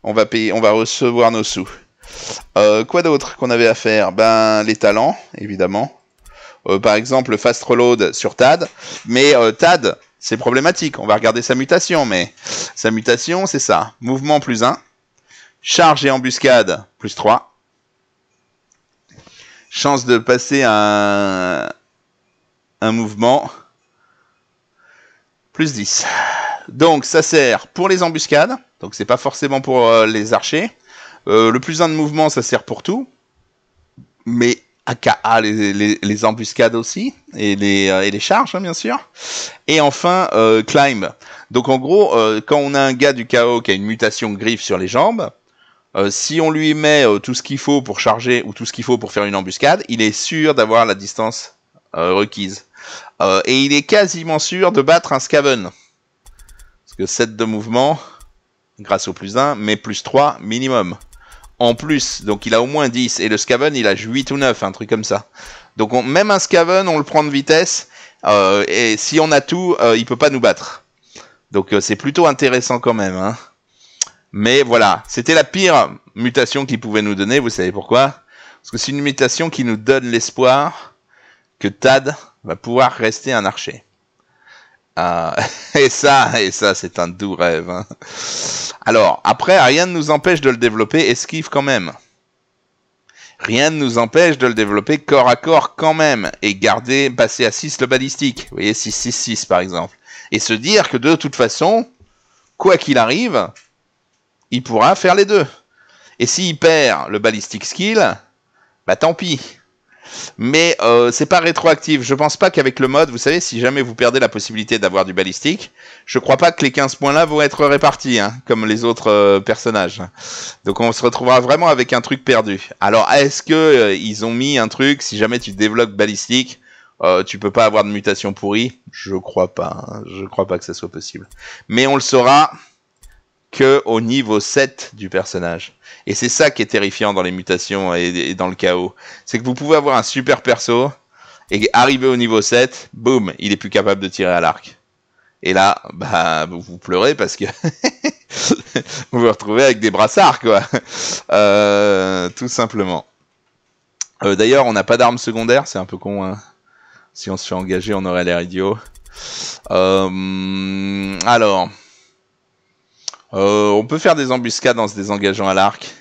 On va payer, on va recevoir nos sous. Euh, quoi d'autre qu'on avait à faire Ben les talents, évidemment. Euh, par exemple, fast reload sur Tad. Mais euh, Tad, c'est problématique. On va regarder sa mutation, mais sa mutation, c'est ça. Mouvement plus 1. Charge et embuscade plus 3. Chance de passer un, un mouvement plus 10. Donc ça sert pour les embuscades. Donc c'est pas forcément pour les archers. Euh, le plus un de mouvement, ça sert pour tout. Mais AKA, les, les, embuscades aussi. Et les, euh, et les charges, hein, bien sûr. Et enfin, euh, climb. Donc en gros, quand on a un gars du chaos qui a une mutation griffe sur les jambes, si on lui met tout ce qu'il faut pour charger ou tout ce qu'il faut pour faire une embuscade, il est sûr d'avoir la distance requise. et il est quasiment sûr de battre un Scaven. Parce que 7 de mouvement, grâce au plus 1, mais plus 3 minimum en plus. Donc il a au moins 10. Et le Scaven, il a 8 ou 9, un truc comme ça. Donc même un Scaven, on le prend de vitesse. Euh, et si on a tout, euh, il peut pas nous battre. Donc euh, c'est plutôt intéressant quand même. Hein. Mais voilà, c'était la pire mutation qu'il pouvait nous donner. Vous savez pourquoi Parce que c'est une mutation qui nous donne l'espoir que Tad va pouvoir rester un archer. Ah, et ça, et ça, c'est un doux rêve. Hein. Alors, après, rien ne nous empêche de le développer esquive quand même. Rien ne nous empêche de le développer corps à corps quand même et garder, passer à 6 le balistique. Vous voyez, 6-6-6 par exemple. Et se dire que de toute façon, quoi qu'il arrive, il pourra faire les deux. Et s'il perd le balistique skill, bah tant pis mais euh, c'est pas rétroactif. Je pense pas qu'avec le mode, vous savez, si jamais vous perdez la possibilité d'avoir du balistique, je crois pas que les 15 points-là vont être répartis, hein, comme les autres euh, personnages. Donc on se retrouvera vraiment avec un truc perdu. Alors est-ce que euh, ils ont mis un truc, si jamais tu développes balistique, tu peux pas avoir de mutation pourrie Je crois pas. Hein. Je crois pas que ça soit possible. Mais on le saura que au niveau 7 du personnage. Et c'est ça qui est terrifiant dans les mutations et, dans le chaos. C'est que vous pouvez avoir un super perso et arriver au niveau 7, boum, il est plus capable de tirer à l'arc. Et là, bah, vous pleurez parce que vous vous retrouvez avec des brassards, quoi. Euh, tout simplement. Euh, d'ailleurs, on n'a pas d'armes secondaires, c'est un peu con. Hein. Si on se fait engager, on aurait l'air idiot. Euh, alors, euh, on peut faire des embuscades en se désengageant à l'arc.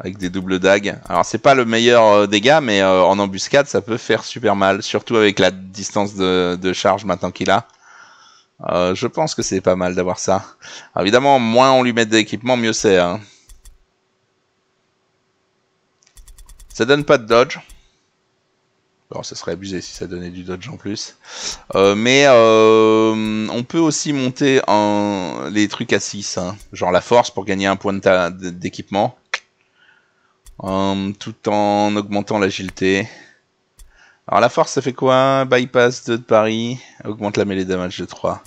Avec des doubles dagues. Alors c'est pas le meilleur euh, dégât, mais euh, en embuscade ça peut faire super mal. Surtout avec la distance de, charge maintenant qu'il a. je pense que c'est pas mal d'avoir ça. évidemment, moins on lui met d'équipement, mieux c'est. Hein. Ça donne pas de dodge. Alors, ça serait abusé si ça donnait du dodge en plus. Euh, mais euh, on peut aussi monter les trucs à 6, hein. genre la force pour gagner un point d'équipement, euh, tout en augmentant l'agilité. Alors la force, ça fait quoi Bypass 2 de Paris, augmente la mêlée damage de 3.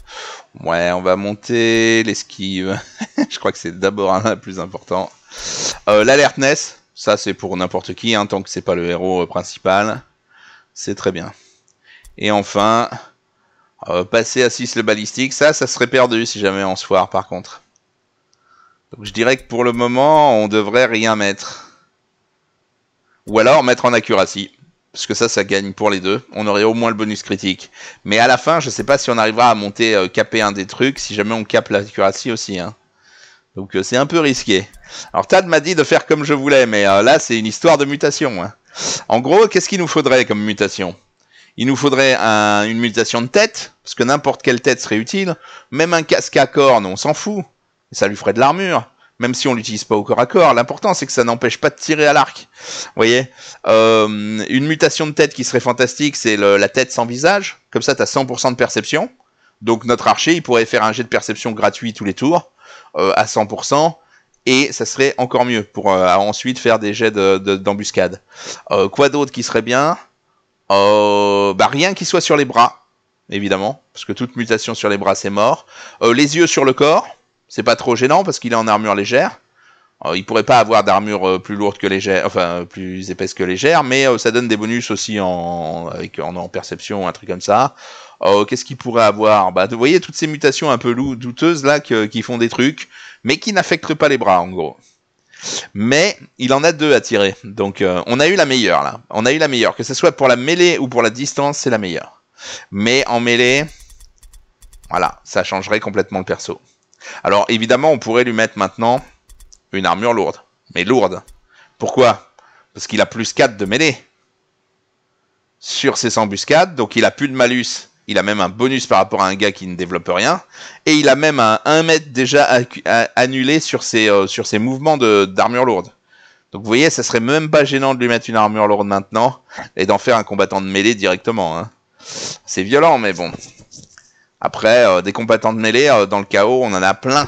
Ouais, on va monter l'esquive. Je crois que c'est d'abord un plus important. L'alertness, ça c'est pour n'importe qui, hein, tant que c'est pas le héros principal. C'est très bien. Et enfin, euh, passer à 6 le balistique, ça, ça serait perdu si jamais on se foire par contre. Donc je dirais que pour le moment, on devrait rien mettre. Ou alors mettre en accuracy. Parce que ça, ça gagne pour les deux. On aurait au moins le bonus critique. Mais à la fin, je sais pas si on arrivera à monter, euh, caper un des trucs, si jamais on cape l'accuracy aussi. Hein. Donc euh, c'est un peu risqué. Alors Tad m'a dit de faire comme je voulais, mais là, c'est une histoire de mutation. Hein. En gros, qu'est-ce qu'il nous faudrait comme mutation il nous faudrait une mutation de tête, parce que n'importe quelle tête serait utile. Même un casque à cornes, on s'en fout. Ça lui ferait de l'armure. Même si on l'utilise pas au corps à corps, l'important c'est que ça n'empêche pas de tirer à l'arc. Vous voyez euh, Une mutation de tête qui serait fantastique, c'est la tête sans visage. Comme ça, tu as 100% de perception. Donc notre archer, il pourrait faire un jet de perception gratuit tous les tours, euh, à 100% et ça serait encore mieux pour euh, ensuite faire des jets d'embuscade. De, euh, quoi d'autre qui serait bien euh, bah Rien qui soit sur les bras, évidemment, parce que toute mutation sur les bras c'est mort. Euh, les yeux sur le corps, c'est pas trop gênant parce qu'il est en armure légère. il pourrait pas avoir d'armure plus lourde que légère, enfin plus épaisse que légère, mais ça donne des bonus aussi en, avec, en, perception, un truc comme ça. Qu'est-ce qu'il pourrait avoir bah, Vous voyez toutes ces mutations un peu douteuses là qui font des trucs mais qui n'affecte pas les bras en gros. Mais il en a deux à tirer, donc euh, on a eu la meilleure là. On a eu la meilleure, que ce soit pour la mêlée ou pour la distance, c'est la meilleure. Mais en mêlée, voilà, ça changerait complètement le perso. Alors évidemment, on pourrait lui mettre maintenant une armure lourde, mais lourde. Pourquoi Parce qu'il a plus 4 de mêlée sur ses embuscades, donc il a plus de malus il a même un bonus par rapport à un gars qui ne développe rien. Et il a même un mètre déjà annulé sur ses, euh, sur ses mouvements d'armure lourde. Donc vous voyez, ça serait même pas gênant de lui mettre une armure lourde maintenant et d'en faire un combattant de mêlée directement. Hein. C'est violent, mais bon. Après, euh, des combattants de mêlée, euh, dans le chaos, on en a plein.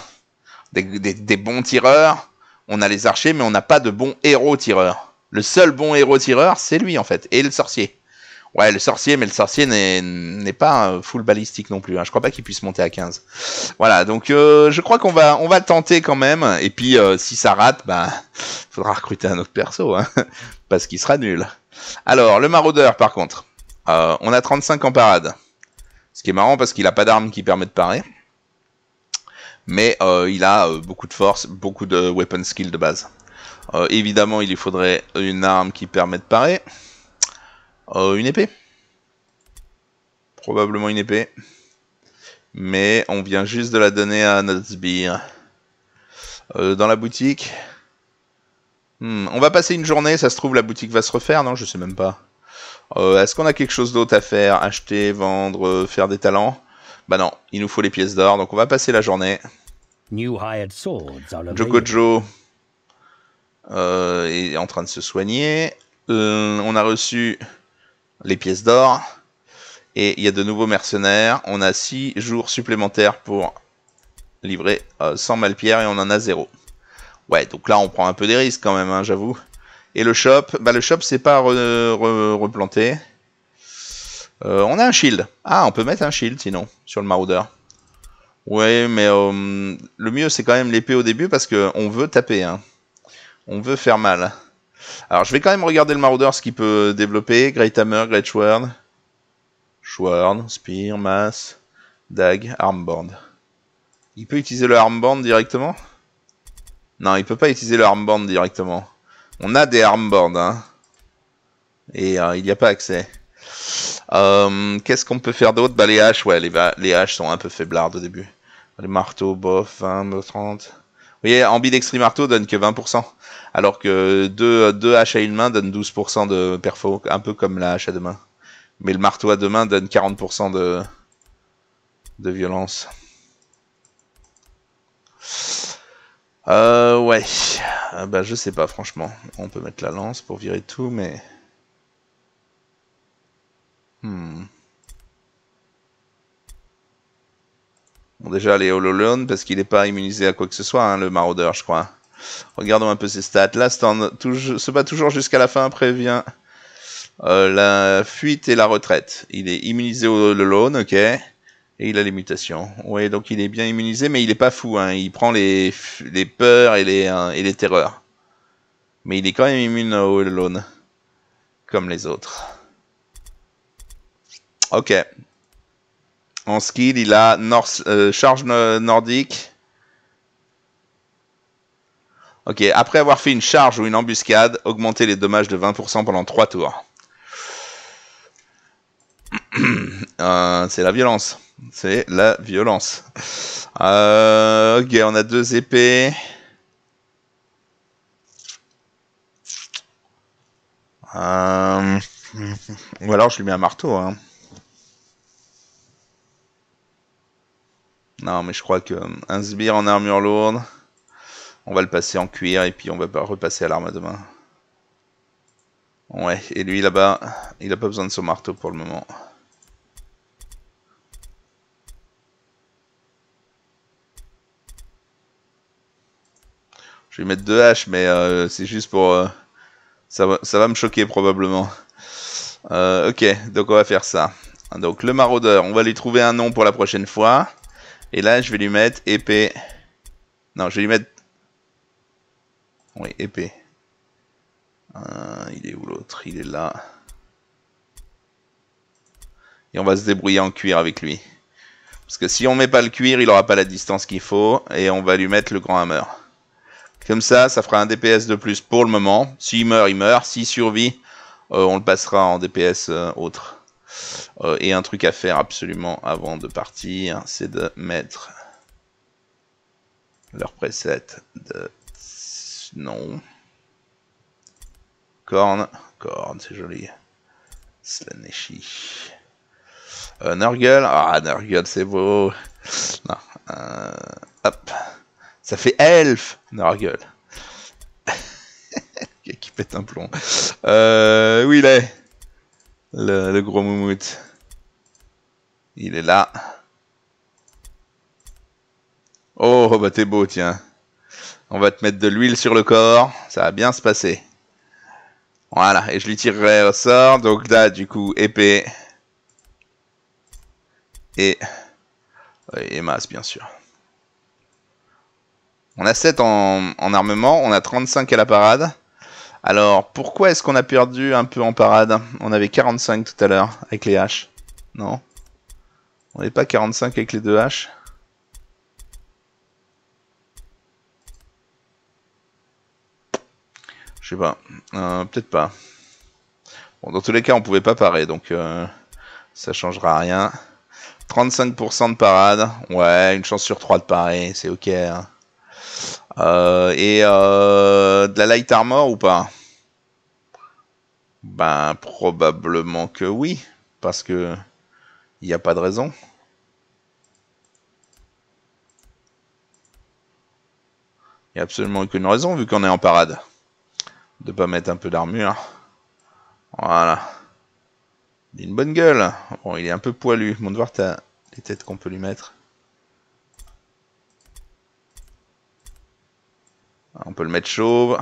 des bons tireurs, on a les archers, mais on n'a pas de bons héros tireurs. Le seul bon héros tireur, c'est lui en fait, et le sorcier. Ouais, le sorcier, mais le sorcier n'est pas full balistique non plus. Hein. Je crois pas qu'il puisse monter à 15. Voilà, donc euh, je crois qu'on va, on va tenter quand même. Et puis euh, si ça rate, bah, faudra recruter un autre perso, hein, parce qu'il sera nul. Alors, le maraudeur, par contre, euh, on a 35 en parade. Ce qui est marrant parce qu'il n'a pas d'arme qui permet de parer. Mais il a beaucoup de force, beaucoup de weapon skill de base. évidemment, il lui faudrait une arme qui permet de parer. Euh, une épée Probablement une épée. Mais on vient juste de la donner à notre euh, dans la boutique. Hmm, on va passer une journée, ça se trouve la boutique va se refaire, non Je sais même pas. Euh, est-ce qu'on a quelque chose d'autre à faire Acheter, vendre, faire des talents Bah non, il nous faut les pièces d'or, donc on va passer la journée. Jokojo est en train de se soigner. on a reçu les pièces d'or. Et il y a de nouveaux mercenaires. On a 6 jours supplémentaires pour livrer 100 euh, malpierres et on en a 0. Ouais, donc là on prend un peu des risques quand même, hein, j'avoue. Et le shop, bah le shop c'est pas replanté. Euh, on a un shield. Ah, on peut mettre un shield sinon, sur le maraudeur. Ouais, mais euh, le mieux c'est quand même l'épée au début parce qu'on veut taper. Hein. On veut faire mal. Alors, je vais quand même regarder le Marauder, ce qu'il peut développer. Great Hammer, Great Sword. Sword, Spear, Mass, Dag, Armband. Il peut utiliser le Armband directement Non, il peut pas utiliser le Armband directement. On a des Armbands, hein. Et euh, il n'y a pas accès. Euh, qu'est-ce qu'on peut faire d'autre Bah, les haches, ouais, les, haches sont un peu faiblardes au début. Les marteaux, bof, 20, 30. Vous voyez, ambidextrie marteau donne que 20% alors que deux, deux haches à une main donnent 12% de perfo, un peu comme la hache à deux mains. Mais le marteau à deux mains donne 40% de, de violence. Euh, ouais. Euh, bah, je sais pas, franchement. On peut mettre la lance pour virer tout, mais... Hmm. Bon, déjà, les hololones, parce qu'il est pas immunisé à quoi que ce soit, hein, le maraudeur, je crois. Regardons un peu ses stats. L'Aston se bat toujours jusqu'à la fin, prévient euh, la fuite et la retraite. Il est immunisé au loan, ok. Et il a les mutations. Oui, donc il est bien immunisé, mais il n'est pas fou. Hein. Il prend les, les peurs et les, hein, et les terreurs. Mais il est quand même immune au loan. Comme les autres. Ok. En skill, il a euh, charge nordique, Ok, après avoir fait une charge ou une embuscade, augmenter les dommages de 20% pendant 3 tours. Euh, c'est la violence. C'est la violence. Euh, ok, on a deux épées. Euh, ou alors je lui mets un marteau. Hein. Non, mais je crois que un sbire en armure lourde. On va le passer en cuir et puis on va repasser à l'arme demain. Ouais, et lui là-bas, il a pas besoin de son marteau pour le moment. Je vais mettre deux haches, mais euh, c'est juste pour... Euh, ça, va, me choquer probablement. Euh, ok, donc on va faire ça. Donc le maraudeur, on va lui trouver un nom pour la prochaine fois. Et là, je vais lui mettre épée... Non, je vais lui mettre oui, épée. il est où l'autre Il est là. Et on va se débrouiller en cuir avec lui. Parce que si on met pas le cuir, il aura pas la distance qu'il faut. Et on va lui mettre le grand hammer. Comme ça, ça fera un DPS de plus pour le moment. S'il meurt, il meurt. S'il survit, euh, on le passera en DPS euh, autre. Euh, et un truc à faire absolument avant de partir, c'est de mettre leur preset de non. Corne, corne, c'est joli. Slaneshi. Euh, Nurgle, ah Nurgle c'est beau. Non, euh, hop. Ça fait elf, Nurgle. Qui pète un plomb. Euh, où il est le, gros moumoute Il est là. Oh, bah t'es beau, tiens. On va te mettre de l'huile sur le corps, ça va bien se passer. Voilà, et je lui tirerai au sort. Donc là, du coup, épée. Et... Et masse, bien sûr. On a 7 en, en, armement, on a 35 à la parade. Alors, pourquoi est-ce qu'on a perdu un peu en parade On avait 45 tout à l'heure avec les haches. Non On n'est pas 45 avec les deux haches Je sais pas. Euh, peut-être pas. Bon, dans tous les cas, on pouvait pas parer, donc euh, ça changera rien. 35% de parade. Ouais, une chance sur 3 de parer, c'est ok. Hein. Euh, et euh, de la light armor ou pas Ben, probablement que oui. Parce que il n'y a pas de raison. Il n'y a absolument aucune raison vu qu'on est en parade de pas mettre un peu d'armure. Voilà. Il a une bonne gueule. Bon, il est un peu poilu. mon voir as les têtes qu'on peut lui mettre. On peut le mettre chauve.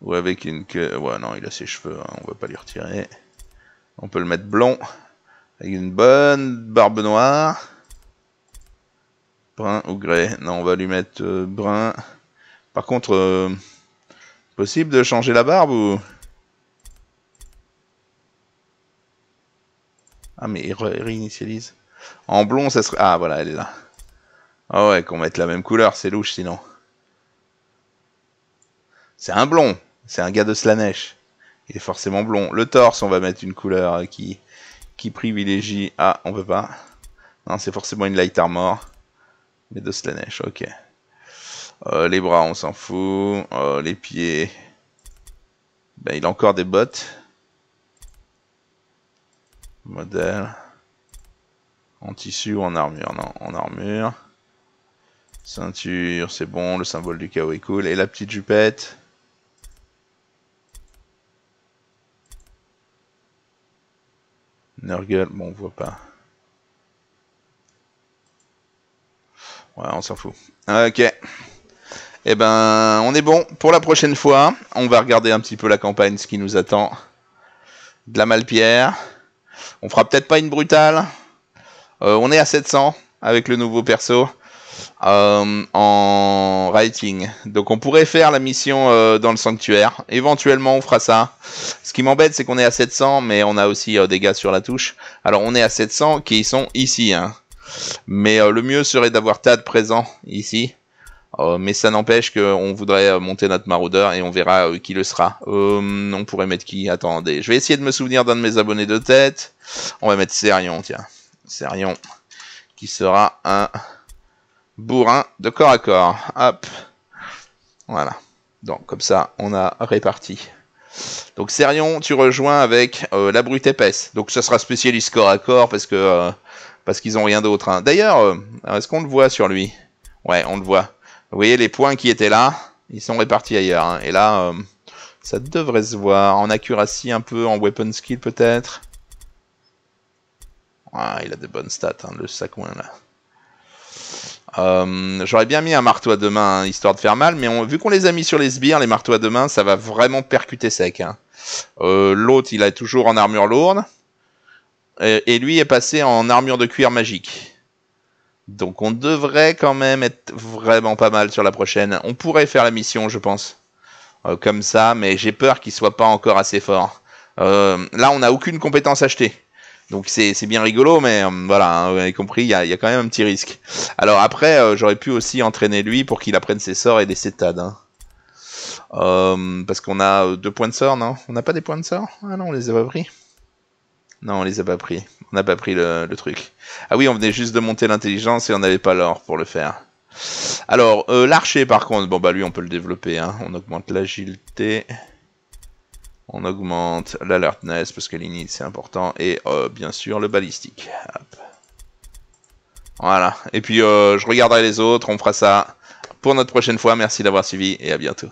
Ou avec une queue. Ouais, non, il a ses cheveux. Hein. On va pas lui retirer. On peut le mettre blond. Avec une bonne barbe noire. Brun ou gris. Non, on va lui mettre euh, brun. Par contre... Euh, Possible de changer la barbe ou... Ah mais il réinitialise. En blond, ça serait... Ah voilà, elle est là. Ah ouais, qu'on mette la même couleur, c'est louche sinon. C'est un blond. C'est un gars de Slanesh. Il est forcément blond. Le torse, on va mettre une couleur euh, qui, qui privilégie... Ah, on peut pas. Non, c'est forcément une light armor. Mais de Slanesh, ok. Euh, les bras, on s'en fout. Euh, les pieds. Ben, il a encore des bottes. Modèle. En tissu ou en armure Non, en armure. Ceinture, c'est bon. Le symbole du chaos est cool. Et la petite jupette Nurgle, bon, on voit pas. Ouais, on s'en fout. Ok. Eh ben, on est bon pour la prochaine fois. On va regarder un petit peu la campagne, ce qui nous attend. De la Malpierre. On fera peut-être pas une brutale. Euh, on est à 700 avec le nouveau perso euh, en writing. Donc on pourrait faire la mission euh, dans le sanctuaire. Éventuellement on fera ça. Ce qui m'embête c'est qu'on est à 700 mais on a aussi des gars sur la touche. Alors on est à 700 qui sont ici. Hein. Mais le mieux serait d'avoir Tad présent ici euh, mais ça n'empêche qu'on voudrait euh, monter notre maraudeur et on verra euh, qui le sera. Euh, on pourrait mettre qui Attendez, je vais essayer de me souvenir d'un de mes abonnés de tête. On va mettre Serion, tiens. Serion, qui sera un bourrin de corps à corps. Hop. Voilà. Donc comme ça, on a réparti. Donc Serion, tu rejoins avec la brute épaisse. Donc ça sera spécialiste corps à corps parce que parce qu'ils ont rien d'autre. Hein. D'ailleurs, est-ce qu'on le voit sur lui Ouais, on le voit. Vous voyez les points qui étaient là, ils sont répartis ailleurs. Hein. Et là, euh, ça devrait se voir. En accuracy un peu, en weapon skill peut-être. Ah, il a de bonnes stats, hein, le le sacouin, là. Euh, j'aurais bien mis un marteau à deux mains, hein, histoire de faire mal, mais on, vu qu'on les a mis sur les sbires, les marteaux à deux mains, ça va vraiment percuter sec. Euh, l'autre, il est toujours en armure lourde. et lui est passé en armure de cuir magique. Donc on devrait quand même être vraiment pas mal sur la prochaine. On pourrait faire la mission, je pense. Euh, comme ça, mais j'ai peur qu'il soit pas encore assez fort. Euh, là, on n'a aucune compétence achetée. Donc c'est bien rigolo, mais euh, voilà, hein, vous avez compris, il y a, y a, quand même un petit risque. Alors après, j'aurais pu aussi entraîner lui pour qu'il apprenne ses sorts et des cétades. Hein. parce qu'on a deux points de sort, non On n'a pas des points de sort Ah non, on les a pas pris. Non, on les a pas pris. On n'a pas pris le truc. Ah oui, on venait juste de monter l'intelligence et on n'avait pas l'or pour le faire. Alors, euh, l'archer par contre, bon bah lui on peut le développer, hein. on augmente l'agilité, on augmente l'alertness parce que l'init c'est important, et euh, bien sûr le balistique. Voilà, et puis euh, je regarderai les autres, on fera ça pour notre prochaine fois, merci d'avoir suivi et à bientôt.